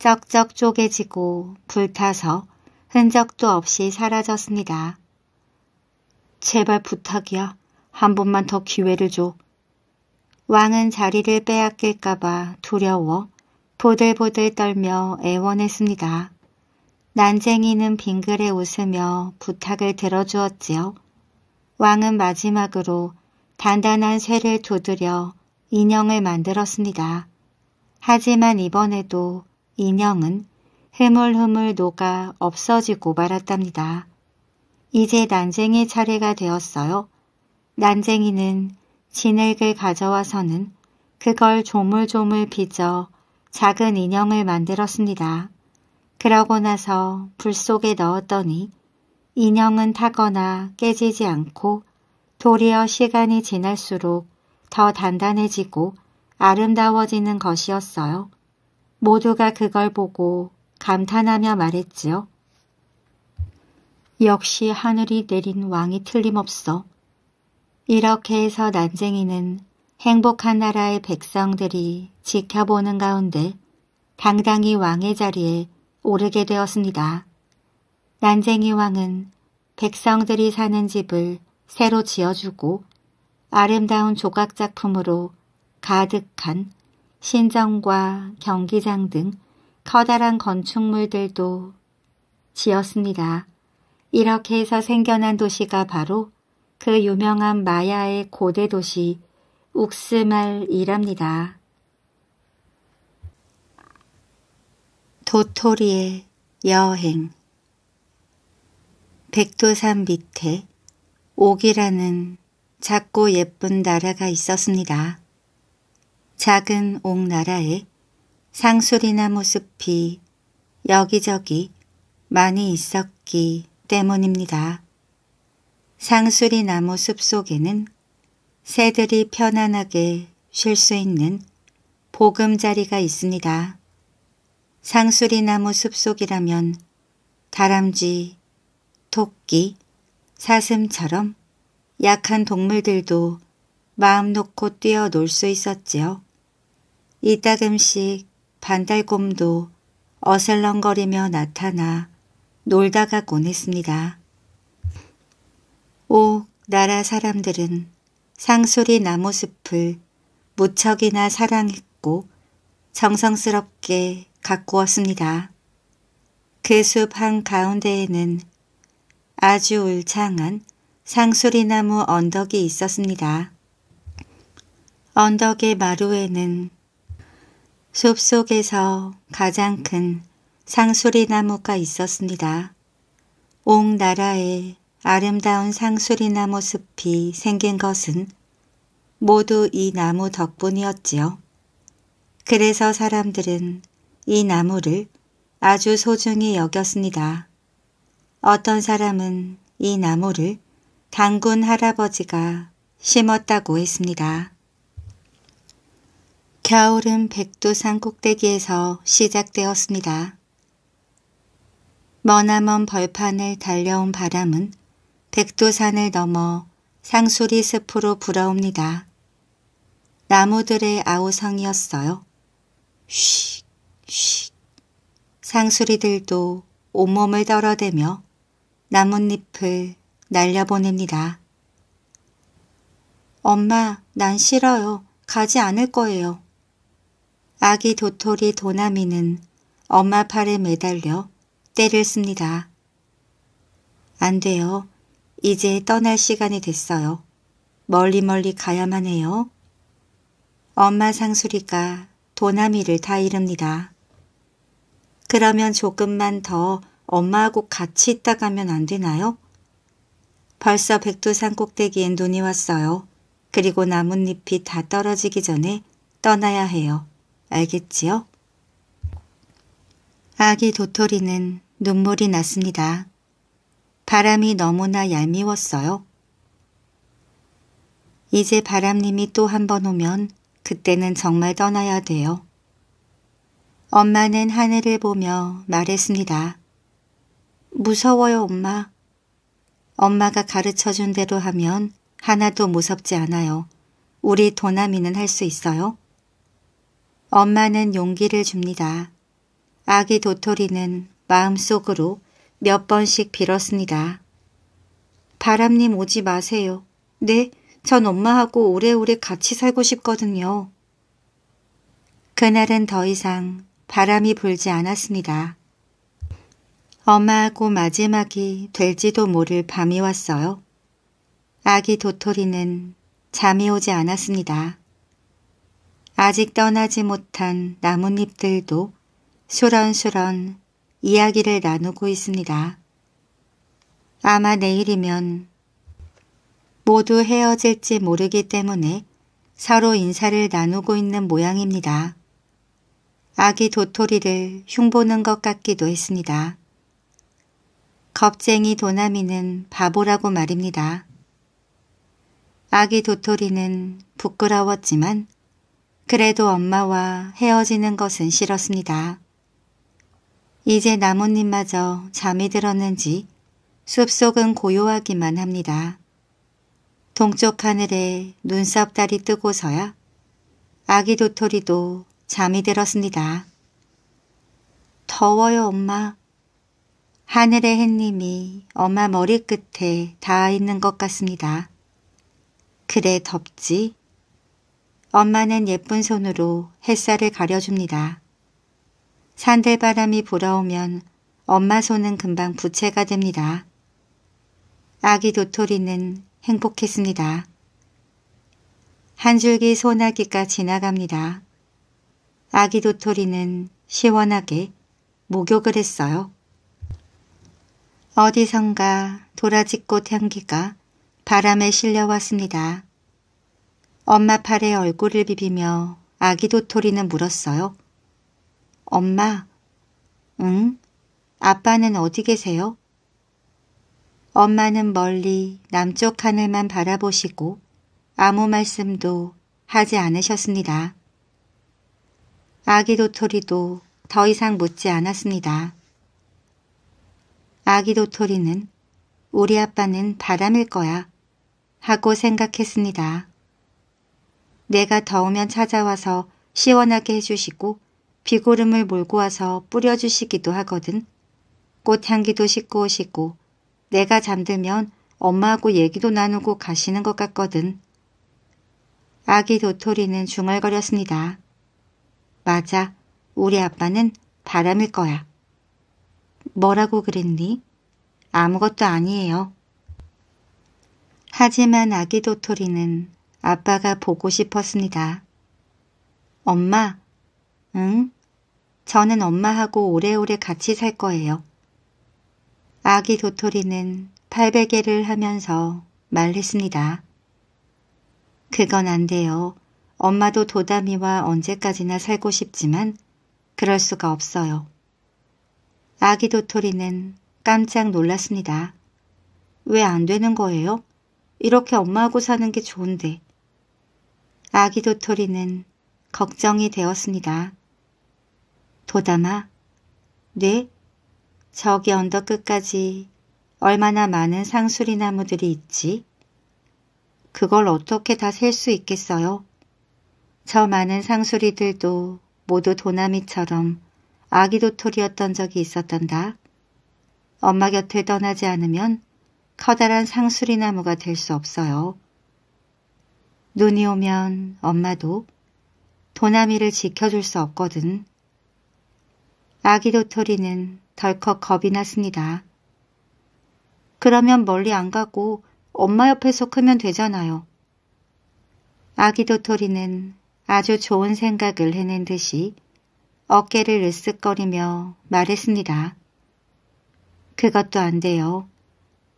쩍쩍 쪼개지고 불타서 흔적도 없이 사라졌습니다. 제발 부탁이야. 한 번만 더 기회를 줘. 왕은 자리를 빼앗길까봐 두려워 보들보들 떨며 애원했습니다. 난쟁이는 빙그레 웃으며 부탁을 들어주었지요. 왕은 마지막으로 단단한 쇠를 두드려 인형을 만들었습니다. 하지만 이번에도 인형은 흐물흐물 녹아 없어지고 말았답니다. 이제 난쟁이 차례가 되었어요. 난쟁이는 진흙을 가져와서는 그걸 조물조물 빚어 작은 인형을 만들었습니다. 그러고 나서 불 속에 넣었더니 인형은 타거나 깨지지 않고 도리어 시간이 지날수록 더 단단해지고 아름다워지는 것이었어요. 모두가 그걸 보고 감탄하며 말했지요. 역시 하늘이 내린 왕이 틀림없어. 이렇게 해서 난쟁이는 행복한 나라의 백성들이 지켜보는 가운데 당당히 왕의 자리에 오르게 되었습니다. 난쟁이 왕은 백성들이 사는 집을 새로 지어주고 아름다운 조각작품으로 가득한 신전과 경기장 등 커다란 건축물들도 지었습니다. 이렇게 해서 생겨난 도시가 바로 그 유명한 마야의 고대 도시 욱스말이랍니다. 도토리의 여행 백두산 밑에 옥이라는 작고 예쁜 나라가 있었습니다. 작은 옥나라에 상수리나무 숲이 여기저기 많이 있었기 때문입니다. 상수리나무 숲 속에는 새들이 편안하게 쉴 수 있는 보금자리가 있습니다. 상수리나무 숲속이라면 다람쥐, 토끼, 사슴처럼 약한 동물들도 마음 놓고 뛰어놀 수 있었지요. 이따금씩 반달곰도 어슬렁거리며 나타나 놀다 가곤 했습니다. 오 나라 사람들은 상소리 나무숲을 무척이나 사랑했고 정성스럽게 가꾸었습니다. 그 숲 한가운데에는 아주 울창한 상수리나무 언덕이 있었습니다. 언덕의 마루에는 숲속에서 가장 큰 상수리나무가 있었습니다. 옥 나라에 아름다운 상수리나무 숲이 생긴 것은 모두 이 나무 덕분이었지요. 그래서 사람들은 이 나무를 아주 소중히 여겼습니다. 어떤 사람은 이 나무를 단군 할아버지가 심었다고 했습니다. 겨울은 백두산 꼭대기에서 시작되었습니다. 머나먼 벌판을 달려온 바람은 백두산을 넘어 상수리 숲으로 불어옵니다. 나무들의 아우성이었어요. 쉬, 쉬. 상수리들도 온몸을 떨어대며 나뭇잎을 날려보냅니다. 엄마, 난 싫어요. 가지 않을 거예요. 아기 도토리 도나미는 엄마 팔에 매달려 때를 씁니다. 안 돼요. 이제 떠날 시간이 됐어요. 멀리 멀리 가야만 해요. 엄마 상수리가 도나미를 다 이릅니다. 그러면 조금만 더 엄마하고 같이 있다 가면 안 되나요? 벌써 백두산 꼭대기엔 눈이 왔어요. 그리고 나뭇잎이 다 떨어지기 전에 떠나야 해요. 알겠지요? 아기 도토리는 눈물이 났습니다. 바람이 너무나 얄미웠어요. 이제 바람님이 또 한 번 오면 그때는 정말 떠나야 돼요. 엄마는 하늘을 보며 말했습니다. 무서워요, 엄마. 엄마가 가르쳐준 대로 하면 하나도 무섭지 않아요. 우리 도나미는 할 수 있어요? 엄마는 용기를 줍니다. 아기 도토리는 마음속으로 몇 번씩 빌었습니다. 바람님 오지 마세요. 네, 전 엄마하고 오래오래 같이 살고 싶거든요. 그날은 더 이상 바람이 불지 않았습니다. 엄마하고 마지막이 될지도 모를 밤이 왔어요. 아기 도토리는 잠이 오지 않았습니다. 아직 떠나지 못한 나뭇잎들도 수런수런 이야기를 나누고 있습니다. 아마 내일이면 모두 헤어질지 모르기 때문에 서로 인사를 나누고 있는 모양입니다. 아기 도토리를 흉보는 것 같기도 했습니다. 겁쟁이 도나미는 바보라고 말입니다. 아기 도토리는 부끄러웠지만 그래도 엄마와 헤어지는 것은 싫었습니다. 이제 나뭇잎마저 잠이 들었는지 숲속은 고요하기만 합니다. 동쪽 하늘에 눈썹달이 뜨고서야 아기 도토리도 잠이 들었습니다. 더워요 엄마. 하늘의 햇님이 엄마 머리끝에 닿아 있는 것 같습니다. 그래 덥지? 엄마는 예쁜 손으로 햇살을 가려줍니다. 산들바람이 불어오면 엄마 손은 금방 부채가 됩니다. 아기 도토리는 행복했습니다. 한 줄기 소나기가 지나갑니다. 아기 도토리는 시원하게 목욕을 했어요. 어디선가 도라지꽃 향기가 바람에 실려왔습니다. 엄마 팔에 얼굴을 비비며 아기 도토리는 물었어요. 엄마, 응? 아빠는 어디 계세요? 엄마는 멀리 남쪽 하늘만 바라보시고 아무 말씀도 하지 않으셨습니다. 아기 도토리도 더 이상 묻지 않았습니다. 아기 도토리는 우리 아빠는 바람일 거야 하고 생각했습니다. 내가 더우면 찾아와서 시원하게 해주시고 비구름을 몰고 와서 뿌려주시기도 하거든. 꽃향기도 씻고 오시고 내가 잠들면 엄마하고 얘기도 나누고 가시는 것 같거든. 아기 도토리는 중얼거렸습니다. 맞아, 우리 아빠는 바람일 거야. 뭐라고 그랬니? 아무것도 아니에요. 하지만 아기 도토리는 아빠가 보고 싶었습니다. 엄마, 응? 저는 엄마하고 오래오래 같이 살 거예요. 아기 도토리는 팔베개를 하면서 말했습니다. 그건 안 돼요. 엄마도 도담이와 언제까지나 살고 싶지만 그럴 수가 없어요. 아기 도토리는 깜짝 놀랐습니다. 왜 안 되는 거예요? 이렇게 엄마하고 사는 게 좋은데. 아기 도토리는 걱정이 되었습니다. 도담아, 네? 저기 언덕 끝까지 얼마나 많은 상수리 나무들이 있지? 그걸 어떻게 다 셀 수 있겠어요? 저 많은 상수리들도 모두 도나미처럼 아기 도토리였던 적이 있었단다. 엄마 곁을 떠나지 않으면 커다란 상수리 나무가 될 수 없어요. 눈이 오면 엄마도 도나미를 지켜줄 수 없거든. 아기 도토리는 덜컥 겁이 났습니다. 그러면 멀리 안 가고 엄마 옆에서 크면 되잖아요. 아기 도토리는 아주 좋은 생각을 해낸 듯이 어깨를 으쓱거리며 말했습니다. 그것도 안 돼요.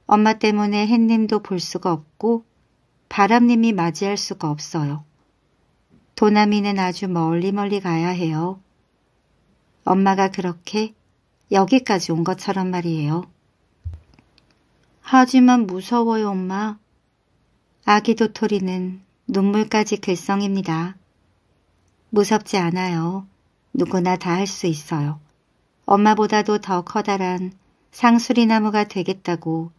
엄마 때문에 햇님도 볼 수가 없고 바람님이 맞이할 수가 없어요. 도나미는 아주 멀리 멀리 가야 해요. 엄마가 그렇게 여기까지 온 것처럼 말이에요. 하지만 무서워요, 엄마. 아기 도토리는 눈물까지 글썽입니다. 무섭지 않아요. 누구나 다 할 수 있어요. 엄마보다도 더 커다란 상수리나무가 되겠다고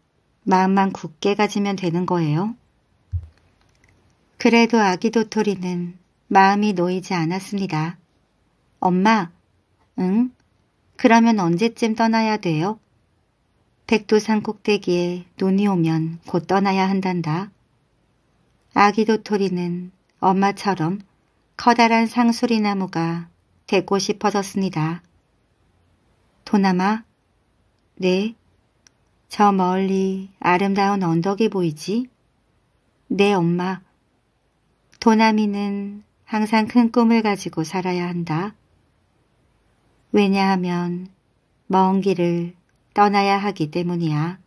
마음만 굳게 가지면 되는 거예요. 그래도 아기 도토리는 마음이 놓이지 않았습니다. 엄마, 응? 그러면 언제쯤 떠나야 돼요? 백두산 꼭대기에 눈이 오면 곧 떠나야 한단다. 아기 도토리는 엄마처럼 커다란 상수리나무가 되고 싶어졌습니다. 도나마, 네, 저 멀리 아름다운 언덕이 보이지? 네, 엄마. 도나미는 항상 큰 꿈을 가지고 살아야 한다. 왜냐하면 먼 길을 떠나야 하기 때문이야.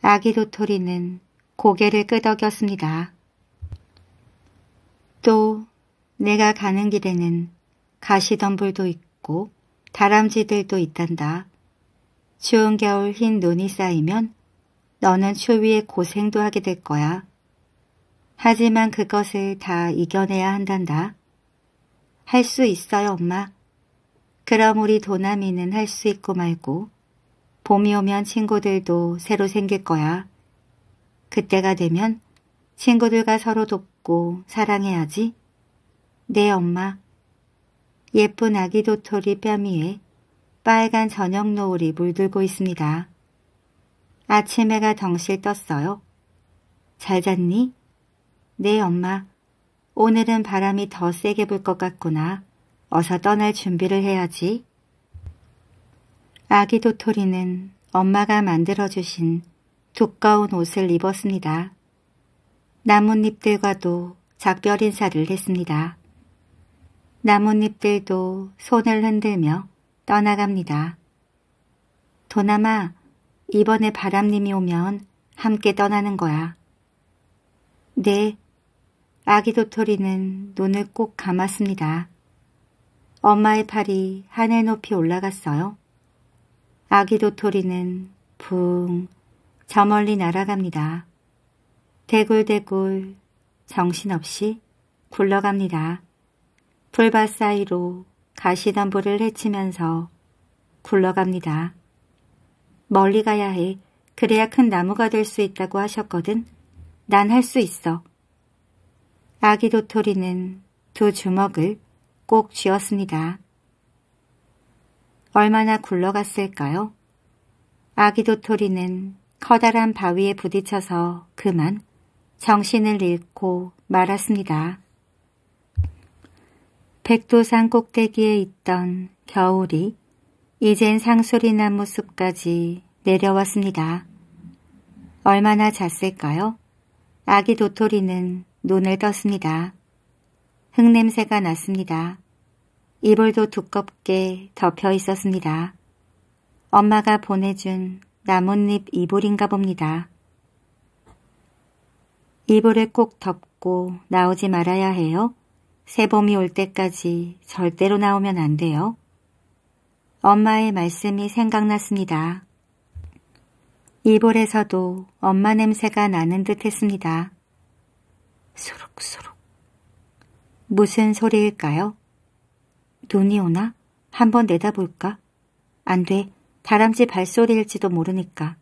아기 도토리는 고개를 끄덕였습니다. 또 내가 가는 길에는 가시덤불도 있고 다람쥐들도 있단다. 추운 겨울 흰 눈이 쌓이면 너는 추위에 고생도 하게 될 거야. 하지만 그것을 다 이겨내야 한단다. 할 수 있어요, 엄마. 그럼 우리 도나미는 할 수 있고 말고 봄이 오면 친구들도 새로 생길 거야. 그때가 되면 친구들과 서로 돕고 사랑해야지. 네 엄마. 예쁜 아기 도토리 뺨 위에 빨간 저녁 노을이 물들고 있습니다. 아침 에가 덩실 떴어요. 잘 잤니? 네 엄마. 오늘은 바람이 더 세게 불 것 같구나. 어서 떠날 준비를 해야지. 아기 도토리는 엄마가 만들어주신 두꺼운 옷을 입었습니다. 나뭇잎들과도 작별 인사를 했습니다. 나뭇잎들도 손을 흔들며 떠나갑니다. 도나마 이번에 바람님이 오면 함께 떠나는 거야. 네, 아기 도토리는 눈을 꼭 감았습니다. 엄마의 팔이 하늘 높이 올라갔어요. 아기 도토리는 붕 저 멀리 날아갑니다. 대굴대굴 정신없이 굴러갑니다. 돌밭 사이로 가시덤불을 헤치면서 굴러갑니다. 멀리 가야 해. 그래야 큰 나무가 될 수 있다고 하셨거든. 난 할 수 있어. 아기 도토리는 두 주먹을 꼭 쥐었습니다. 얼마나 굴러갔을까요? 아기 도토리는 커다란 바위에 부딪혀서 그만 정신을 잃고 말았습니다. 백도산 꼭대기에 있던 겨울이 이젠 상소리나무 숲까지 내려왔습니다. 얼마나 잤을까요? 아기 도토리는 눈을 떴습니다. 흙냄새가 났습니다. 이불도 두껍게 덮여 있었습니다. 엄마가 보내준 나뭇잎 이불인가 봅니다. 이불을 꼭 덮고 나오지 말아야 해요? 새봄이 올 때까지 절대로 나오면 안 돼요. 엄마의 말씀이 생각났습니다. 이볼에서도 엄마 냄새가 나는 듯 했습니다. 수룩수룩. 무슨 소리일까요? 눈이 오나? 한번 내다볼까? 안 돼. 다람쥐 발소리일지도 모르니까.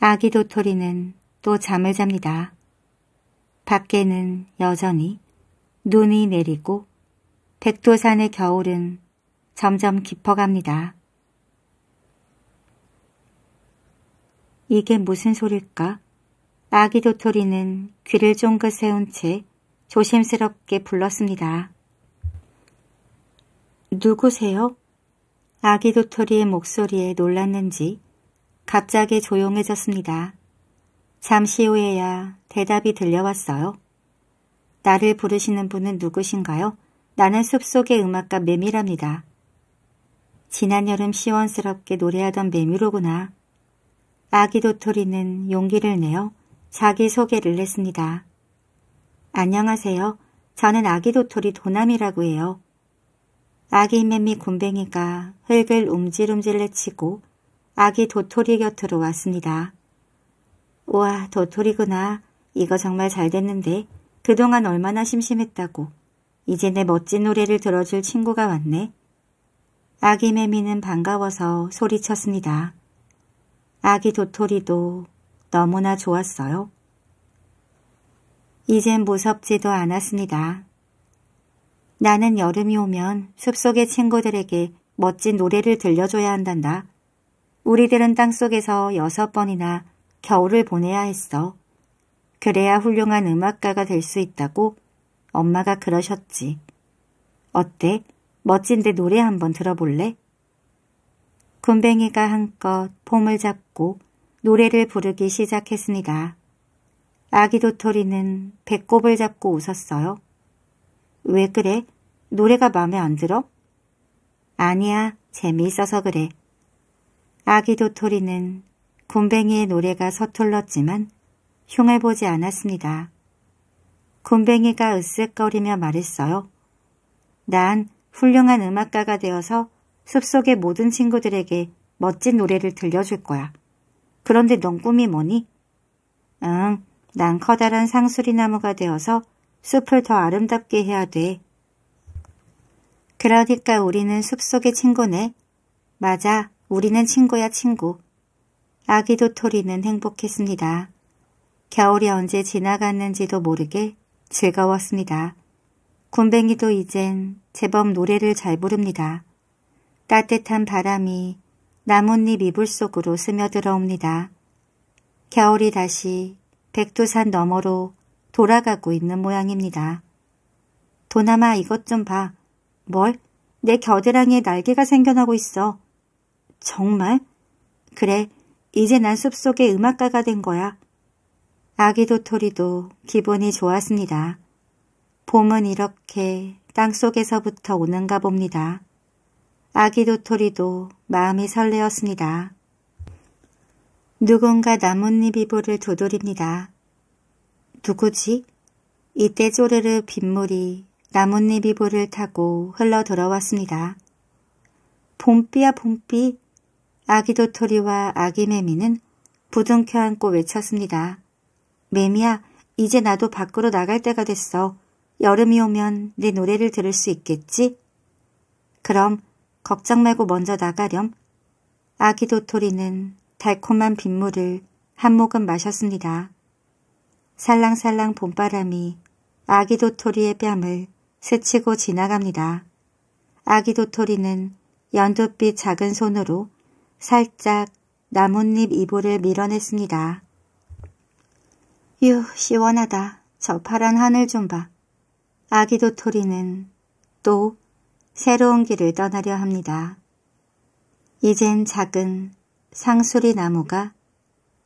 아기 도토리는 또 잠을 잡니다. 밖에는 여전히 눈이 내리고 백도산의 겨울은 점점 깊어갑니다. 이게 무슨 소릴까? 아기 도토리는 귀를 쫑긋 세운 채 조심스럽게 불렀습니다. 누구세요? 아기 도토리의 목소리에 놀랐는지 갑자기 조용해졌습니다. 잠시 후에야 대답이 들려왔어요. 나를 부르시는 분은 누구신가요? 나는 숲속의 음악가 메미랍니다 지난 여름 시원스럽게 노래하던 메미로구나 아기 도토리는 용기를 내어 자기소개를 했습니다. 안녕하세요. 저는 아기 도토리 도남이라고 해요. 아기 매미 곰뱅이가 흙을 움찔움찔내치고 아기 도토리 곁으로 왔습니다. 우와 도토리구나. 이거 정말 잘 됐는데 그동안 얼마나 심심했다고. 이제 내 멋진 노래를 들어줄 친구가 왔네. 아기 매미는 반가워서 소리쳤습니다. 아기 도토리도 너무나 좋았어요. 이젠 무섭지도 않았습니다. 나는 여름이 오면 숲속의 친구들에게 멋진 노래를 들려줘야 한단다. 우리들은 땅속에서 여섯 번이나 겨울을 보내야 했어. 그래야 훌륭한 음악가가 될 수 있다고 엄마가 그러셨지. 어때? 멋진데 노래 한번 들어볼래? 곰뱅이가 한껏 봄을 잡고 노래를 부르기 시작했습니다. 아기 도토리는 배꼽을 잡고 웃었어요. 왜 그래? 노래가 마음에 안 들어? 아니야, 재미있어서 그래. 아기 도토리는 곰뱅이의 노래가 서툴렀지만 흉을 보지 않았습니다. 군뱅이가 으쓱거리며 말했어요. 난 훌륭한 음악가가 되어서 숲속의 모든 친구들에게 멋진 노래를 들려줄 거야. 그런데 넌 꿈이 뭐니? 응, 난 커다란 상수리나무가 되어서 숲을 더 아름답게 해야 돼. 그러니까 우리는 숲속의 친구네. 맞아, 우리는 친구야 친구. 아기 도토리는 행복했습니다. 겨울이 언제 지나갔는지도 모르게 즐거웠습니다. 군뱅이도 이젠 제법 노래를 잘 부릅니다. 따뜻한 바람이 나뭇잎 이불 속으로 스며들어옵니다. 겨울이 다시 백두산 너머로 돌아가고 있는 모양입니다. 도나마 이것 좀 봐. 뭘? 내 겨드랑이에 날개가 생겨나고 있어. 정말? 그래, 이제 난 숲속의 음악가가 된 거야. 아기 도토리도 기분이 좋았습니다. 봄은 이렇게 땅속에서부터 오는가 봅니다. 아기 도토리도 마음이 설레었습니다. 누군가 나뭇잎 이불을 두드립니다. 누구지? 이때 쪼르르 빗물이 나뭇잎 이불을 타고 흘러 들어왔습니다. 봄비야 봄비 아기 도토리와 아기 매미는 부둥켜 안고 외쳤습니다. 매미야, 이제 나도 밖으로 나갈 때가 됐어. 여름이 오면 네 노래를 들을 수 있겠지? 그럼 걱정 말고 먼저 나가렴. 아기 도토리는 달콤한 빗물을 한 모금 마셨습니다. 살랑살랑 봄바람이 아기 도토리의 뺨을 스치고 지나갑니다. 아기 도토리는 연두빛 작은 손으로 살짝 나뭇잎 이불을 밀어냈습니다. 유, 시원하다. 저 파란 하늘 좀 봐. 아기 도토리는 또 새로운 길을 떠나려 합니다. 이젠 작은 상수리 나무가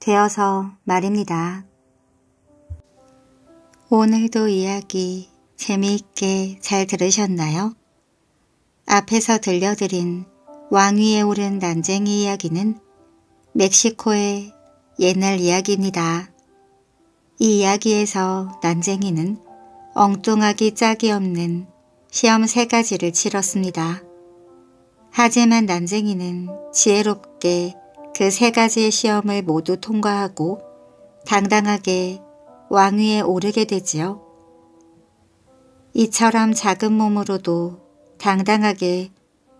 되어서 말입니다. 오늘도 이야기 재미있게 잘 들으셨나요? 앞에서 들려드린 왕위에 오른 난쟁이 이야기는 멕시코의 옛날 이야기입니다. 이 이야기에서 난쟁이는 엉뚱하기 짝이 없는 시험 세 가지를 치렀습니다. 하지만 난쟁이는 지혜롭게 그 세 가지의 시험을 모두 통과하고 당당하게 왕위에 오르게 되지요. 이처럼 작은 몸으로도 당당하게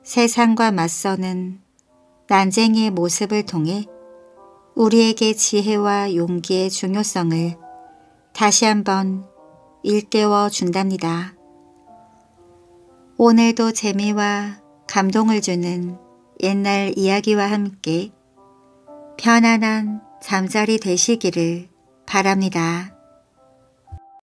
세상과 맞서는 난쟁이의 모습을 통해 우리에게 지혜와 용기의 중요성을 다시 한번 일깨워 준답니다. 오늘도 재미와 감동을 주는 옛날 이야기와 함께 편안한 잠자리 되시기를 바랍니다.